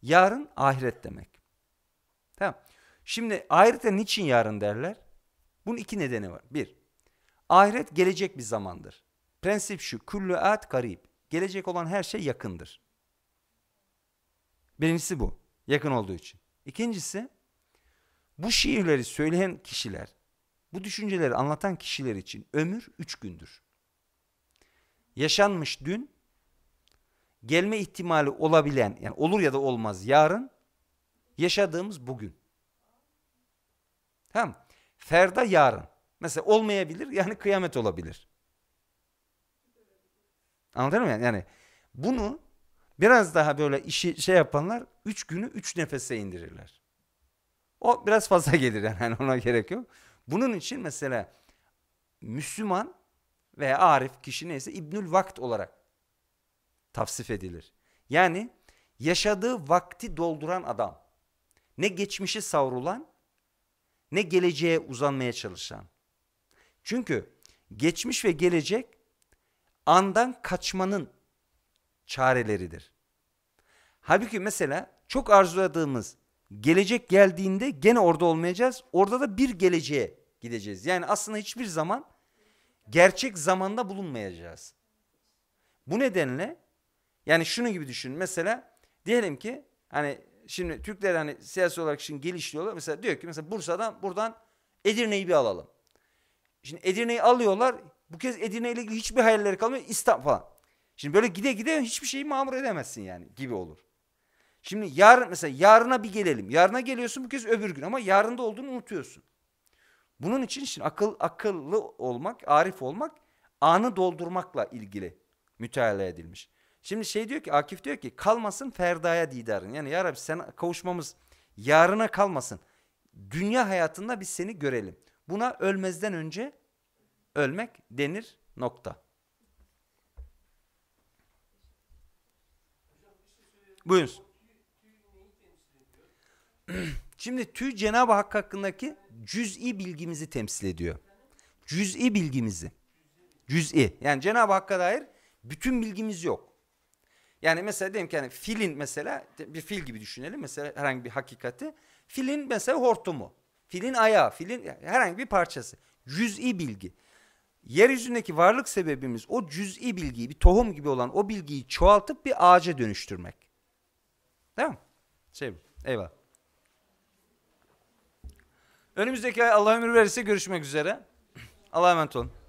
Yarın ahiret demek. Tamam. Şimdi ahirete niçin yarın derler? Bunun iki nedeni var. Bir, ahiret gelecek bir zamandır. Prensip şu, küllü at garip. Gelecek olan her şey yakındır. Birincisi bu. Yakın olduğu için. İkincisi bu şiirleri söyleyen kişiler, bu düşünceleri anlatan kişiler için ömür üç gündür. Yaşanmış dün, gelme ihtimali olabilen, yani olur ya da olmaz yarın, yaşadığımız bugün. Tamam. Ferda yarın. Mesela olmayabilir, yani kıyamet olabilir. Anladın mı? Yani bunu Biraz daha böyle işi şey yapanlar 3 günü 3 nefese indirirler. O biraz fazla <laughs> gelir yani ona gerek yok. Bunun için mesela Müslüman veya Arif kişi neyse İbnül Vakt olarak tavsif edilir. Yani yaşadığı vakti dolduran adam. Ne geçmişi savrulan ne geleceğe uzanmaya çalışan. Çünkü geçmiş ve gelecek andan kaçmanın çareleridir. Halbuki mesela çok arzuladığımız gelecek geldiğinde gene orada olmayacağız. Orada da bir geleceğe gideceğiz. Yani aslında hiçbir zaman gerçek zamanda bulunmayacağız. Bu nedenle yani şunu gibi düşün. Mesela diyelim ki hani şimdi Türkler hani siyasi olarak şimdi gelişiyorlar Mesela diyor ki mesela Bursa'dan buradan Edirne'yi bir alalım. Şimdi Edirne'yi alıyorlar. Bu kez Edirne ile ilgili hiçbir hayalleri kalmıyor. İstanbul falan. Şimdi böyle gide gide hiçbir şeyi mamur edemezsin yani gibi olur. Şimdi yarın mesela yarına bir gelelim. Yarına geliyorsun bu kez öbür gün ama yarında olduğunu unutuyorsun. Bunun için şimdi akıl akıllı olmak, arif olmak anı doldurmakla ilgili müteala edilmiş. Şimdi şey diyor ki Akif diyor ki kalmasın ferdaya didarın. Yani ya Rabbi sen kavuşmamız yarına kalmasın. Dünya hayatında biz seni görelim. Buna ölmezden önce ölmek denir nokta. Buyurun. <clears throat> Şimdi tüy Cenab-ı Hak hakkındaki cüz'i bilgimizi temsil ediyor. Cüz'i bilgimizi. Cüz'i. Yani Cenab-ı Hakk'a dair bütün bilgimiz yok. Yani mesela diyelim ki yani filin mesela bir fil gibi düşünelim mesela herhangi bir hakikati. Filin mesela hortumu, filin ayağı, filin herhangi bir parçası. Cüz'i bilgi. Yeryüzündeki varlık sebebimiz o cüz'i bilgiyi bir tohum gibi olan o bilgiyi çoğaltıp bir ağaca dönüştürmek. Tamam Şey, Eyvah. Önümüzdeki ay Allah ömür verirse görüşmek üzere. Allah'a emanet olun.